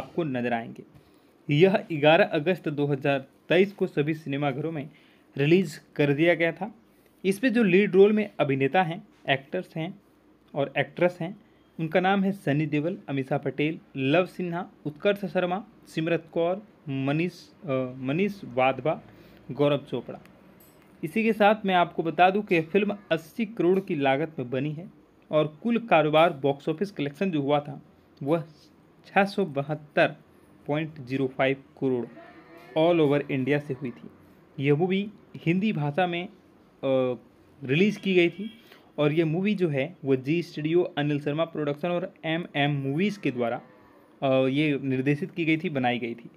आपको नजर आएंगे यह 11 अगस्त 2023 को सभी सिनेमाघरों में रिलीज़ कर दिया गया था इसमें जो लीड रोल में अभिनेता हैं एक्टर्स हैं और एक्ट्रेस हैं उनका नाम है सनी देवल अमिषा पटेल लव सिन्हा उत्कर्ष शर्मा सिमरत कौर मनीष मनीष वाधवा गौरव चोपड़ा इसी के साथ मैं आपको बता दूं कि फिल्म 80 करोड़ की लागत में बनी है और कुल कारोबार बॉक्स ऑफिस कलेक्शन जो हुआ था वह छः करोड़ ऑल ओवर इंडिया से हुई थी यह मूवी हिंदी भाषा में रिलीज़ की गई थी और ये मूवी जो है वो जी स्टूडियो अनिल शर्मा प्रोडक्शन और एम एम मूवीज़ के द्वारा ये निर्देशित की गई थी बनाई गई थी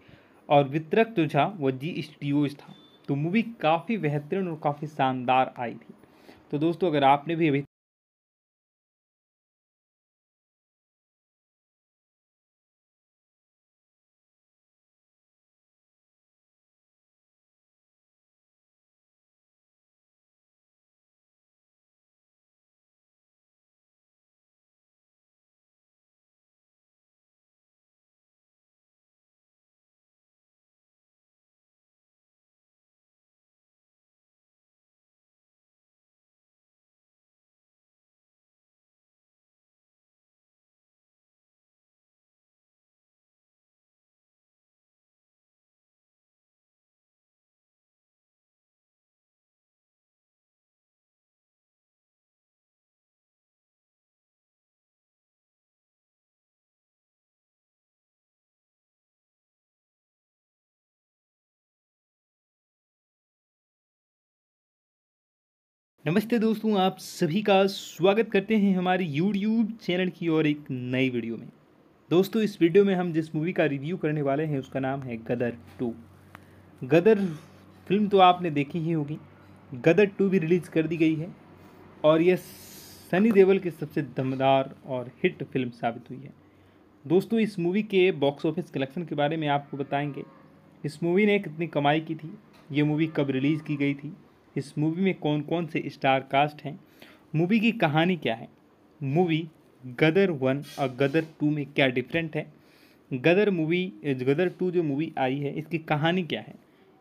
और वितरक जो था वो जी स्टूडियोज था तो मूवी काफ़ी बेहतरीन और काफ़ी शानदार आई थी तो दोस्तों अगर आपने भी अभी नमस्ते दोस्तों आप सभी का स्वागत करते हैं हमारे यूट्यूब चैनल की और एक नई वीडियो में दोस्तों इस वीडियो में हम जिस मूवी का रिव्यू करने वाले हैं उसका नाम है गदर टू गदर फिल्म तो आपने देखी ही होगी गदर टू भी रिलीज़ कर दी गई है और यह सनी देवल की सबसे दमदार और हिट फिल्म साबित हुई है दोस्तों इस मूवी के बॉक्स ऑफिस कलेक्शन के बारे में आपको बताएंगे इस मूवी ने कितनी कमाई की थी ये मूवी कब रिलीज़ की गई थी इस मूवी में कौन कौन से स्टार कास्ट हैं मूवी की कहानी क्या है मूवी गदर वन और गदर टू में क्या डिफरेंट है गदर मूवी गदर टू जो मूवी आई है इसकी कहानी क्या है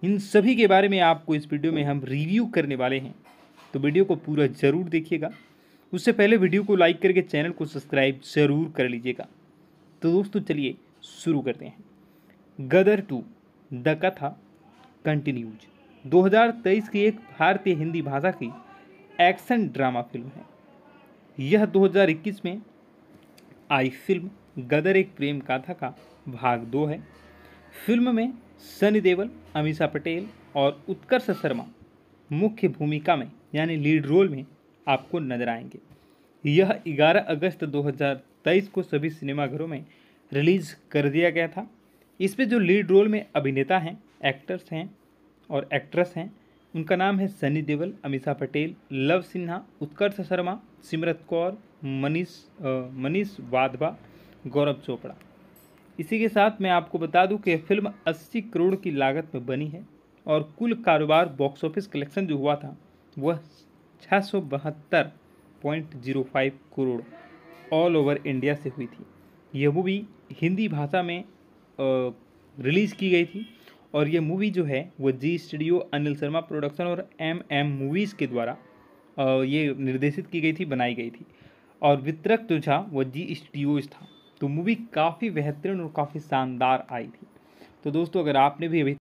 इन सभी के बारे में आपको इस वीडियो में हम रिव्यू करने वाले हैं तो वीडियो को पूरा ज़रूर देखिएगा उससे पहले वीडियो को लाइक करके चैनल को सब्सक्राइब ज़रूर कर लीजिएगा तो दोस्तों चलिए शुरू करते हैं Gadar two the Katha continues 2023 की एक भारतीय हिंदी भाषा की एक्शन ड्रामा फिल्म है यह 2021 में आई फिल्म गदर एक प्रेम कथा का भाग दो है फिल्म में सनी देवल अमीषा पटेल और उत्कर्ष शर्मा मुख्य भूमिका में यानी लीड रोल में आपको नजर आएंगे यह 11 अगस्त 2023 को सभी सिनेमाघरों में रिलीज़ कर दिया गया था इसमें जो लीड रोल में अभिनेता हैं एक्टर्स हैं और एक्ट्रेस हैं उनका नाम है सनी देवल अमिषा पटेल लव सिन्हा उत्कर्ष शर्मा सिमरत कौर मनीष मनीष वाधवा गौरव चोपड़ा इसी के साथ मैं आपको बता दूं कि फिल्म 80 करोड़ की लागत में बनी है और कुल कारोबार बॉक्स ऑफिस कलेक्शन जो हुआ था वह छः करोड़ ऑल ओवर इंडिया से हुई थी यह मूवी हिंदी भाषा में रिलीज़ की गई थी और ये मूवी जो है वो जी स्टूडियो अनिल शर्मा प्रोडक्शन और एम एम मूवीज़ के द्वारा ये निर्देशित की गई थी बनाई गई थी और वितरक जो था वो जी स्टूडियोज था तो मूवी काफ़ी बेहतरीन और काफ़ी शानदार आई थी तो दोस्तों अगर आपने भी अभी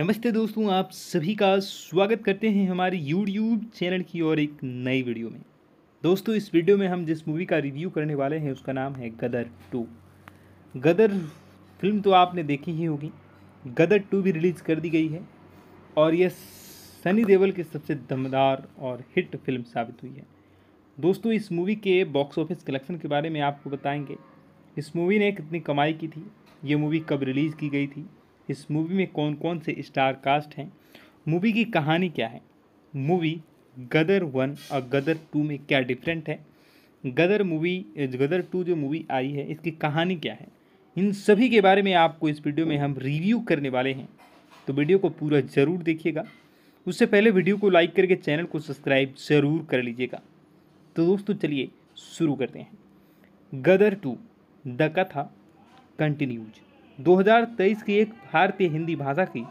नमस्ते दोस्तों आप सभी का स्वागत करते हैं हमारे यूट्यूब चैनल की और एक नई वीडियो में दोस्तों इस वीडियो में हम जिस मूवी का रिव्यू करने वाले हैं उसका नाम है गदर टू गदर फिल्म तो आपने देखी ही होगी गदर टू भी रिलीज़ कर दी गई है और यह सनी देवल की सबसे दमदार और हिट फिल्म साबित हुई है दोस्तों इस मूवी के बॉक्स ऑफिस कलेक्शन के बारे में आपको बताएंगे इस मूवी ने कितनी कमाई की थी ये मूवी कब रिलीज़ की गई थी इस मूवी में कौन कौन से स्टार कास्ट हैं मूवी की कहानी क्या है मूवी गदर वन और गदर टू में क्या डिफरेंट है गदर मूवी गदर टू जो मूवी आई है इसकी कहानी क्या है इन सभी के बारे में आपको इस वीडियो में हम रिव्यू करने वाले हैं तो वीडियो को पूरा ज़रूर देखिएगा उससे पहले वीडियो को लाइक करके चैनल को सब्सक्राइब ज़रूर कर लीजिएगा तो दोस्तों चलिए शुरू करते हैं Gadar two the Katha continues 2023 की एक भारतीय हिंदी भाषा की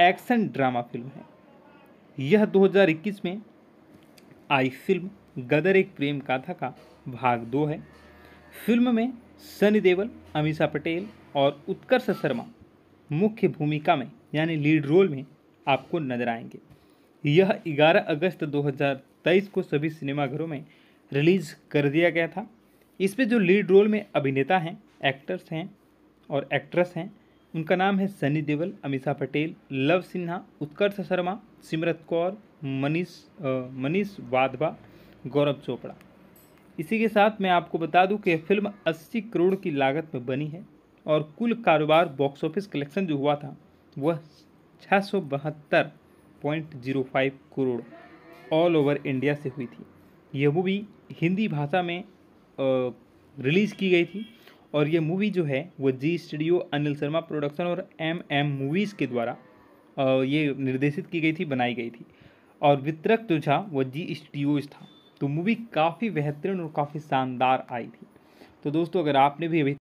एक्शन ड्रामा फिल्म है यह 2021 में आई फिल्म गदर एक प्रेम कथा का भाग दो है फिल्म में सनी देवल अमीषा पटेल और उत्कर्ष शर्मा मुख्य भूमिका में यानी लीड रोल में आपको नजर आएंगे यह 11 अगस्त 2023 को सभी सिनेमाघरों में रिलीज़ कर दिया गया था इसमें जो लीड रोल में अभिनेता हैं एक्टर्स हैं और एक्ट्रेस हैं उनका नाम है सनी देवल अमिषा पटेल लव सिन्हा उत्कर्ष शर्मा सिमरत कौर मनीष मनीष वाधवा गौरव चोपड़ा इसी के साथ मैं आपको बता दूं कि फिल्म 80 करोड़ की लागत में बनी है और कुल कारोबार बॉक्स ऑफिस कलेक्शन जो हुआ था वह छः करोड़ ऑल ओवर इंडिया से हुई थी यह मूवी हिंदी भाषा में रिलीज़ की गई थी और ये मूवी जो है वो जी स्टूडियो अनिल शर्मा प्रोडक्शन और एम एम मूवीज़ के द्वारा ये निर्देशित की गई थी बनाई गई थी और वितरक जो था वो जी स्टूडियोज था तो मूवी काफ़ी बेहतरीन और काफ़ी शानदार आई थी तो दोस्तों अगर आपने भी अभी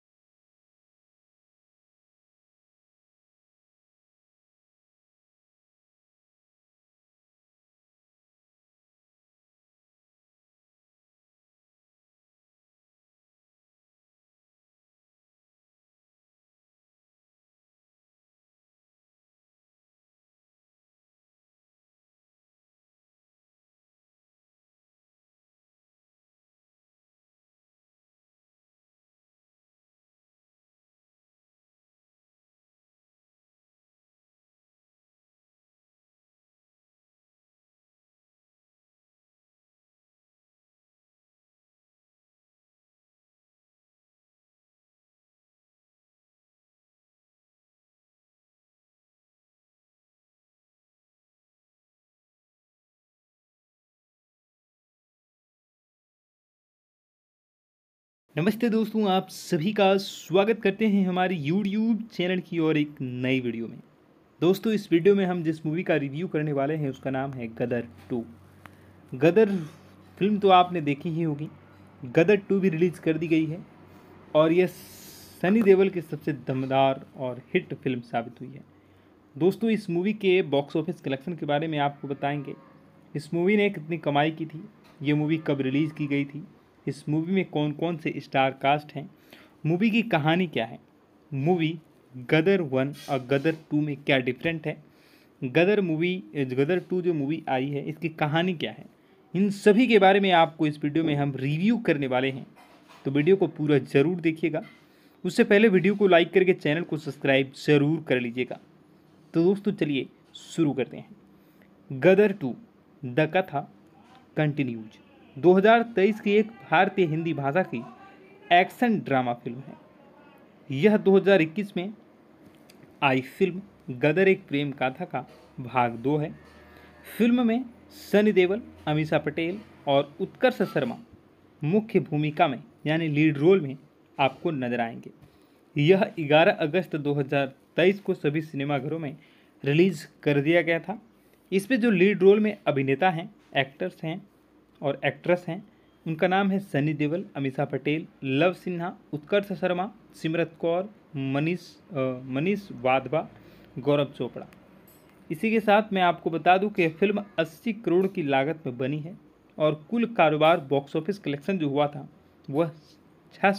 नमस्ते दोस्तों आप सभी का स्वागत करते हैं हमारे यूट्यूब चैनल की और एक नई वीडियो में दोस्तों इस वीडियो में हम जिस मूवी का रिव्यू करने वाले हैं उसका नाम है गदर टू गदर फिल्म तो आपने देखी ही होगी गदर टू भी रिलीज़ कर दी गई है और यह सनी देवल की सबसे दमदार और हिट फिल्म साबित हुई है दोस्तों इस मूवी के बॉक्स ऑफिस कलेक्शन के बारे में आपको बताएंगे इस मूवी ने कितनी कमाई की थी ये मूवी कब रिलीज़ की गई थी इस मूवी में कौन कौन से स्टार कास्ट हैं मूवी की कहानी क्या है मूवी गदर वन और गदर टू में क्या डिफरेंट है गदर मूवी गदर टू जो मूवी आई है इसकी कहानी क्या है इन सभी के बारे में आपको इस वीडियो में हम रिव्यू करने वाले हैं तो वीडियो को पूरा ज़रूर देखिएगा उससे पहले वीडियो को लाइक करके चैनल को सब्सक्राइब ज़रूर कर लीजिएगा तो दोस्तों चलिए शुरू करते हैं Gadar two the Katha continues 2023 की एक भारतीय हिंदी भाषा की एक्शन ड्रामा फिल्म है यह 2021 में आई फिल्म गदर एक प्रेम कथा का भाग दो है फिल्म में सनी देवल अमीषा पटेल और उत्कर्ष शर्मा मुख्य भूमिका में यानी लीड रोल में आपको नजर आएंगे यह 11 अगस्त 2023 को सभी सिनेमाघरों में रिलीज़ कर दिया गया था इसमें जो लीड रोल में अभिनेता हैं एक्टर्स हैं और एक्ट्रेस हैं उनका नाम है सनी देवल अमिषा पटेल लव सिन्हा उत्कर्ष शर्मा सिमरत कौर मनीष मनीष वाधवा गौरव चोपड़ा इसी के साथ मैं आपको बता दूं कि फिल्म 80 करोड़ की लागत में बनी है और कुल कारोबार बॉक्स ऑफिस कलेक्शन जो हुआ था वह छः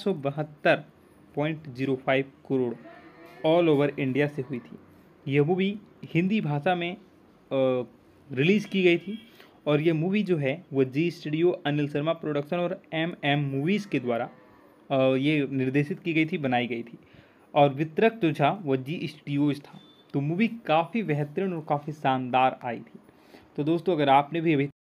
करोड़ ऑल ओवर इंडिया से हुई थी यह मूवी हिंदी भाषा में रिलीज़ की गई थी और ये मूवी जो है वो जी स्टूडियो अनिल शर्मा प्रोडक्शन और एम एम मूवीज़ के द्वारा ये निर्देशित की गई थी बनाई गई थी और वितरक जो था वो जी स्टूडियोज था तो मूवी काफ़ी बेहतरीन और काफ़ी शानदार आई थी तो दोस्तों अगर आपने भी अभी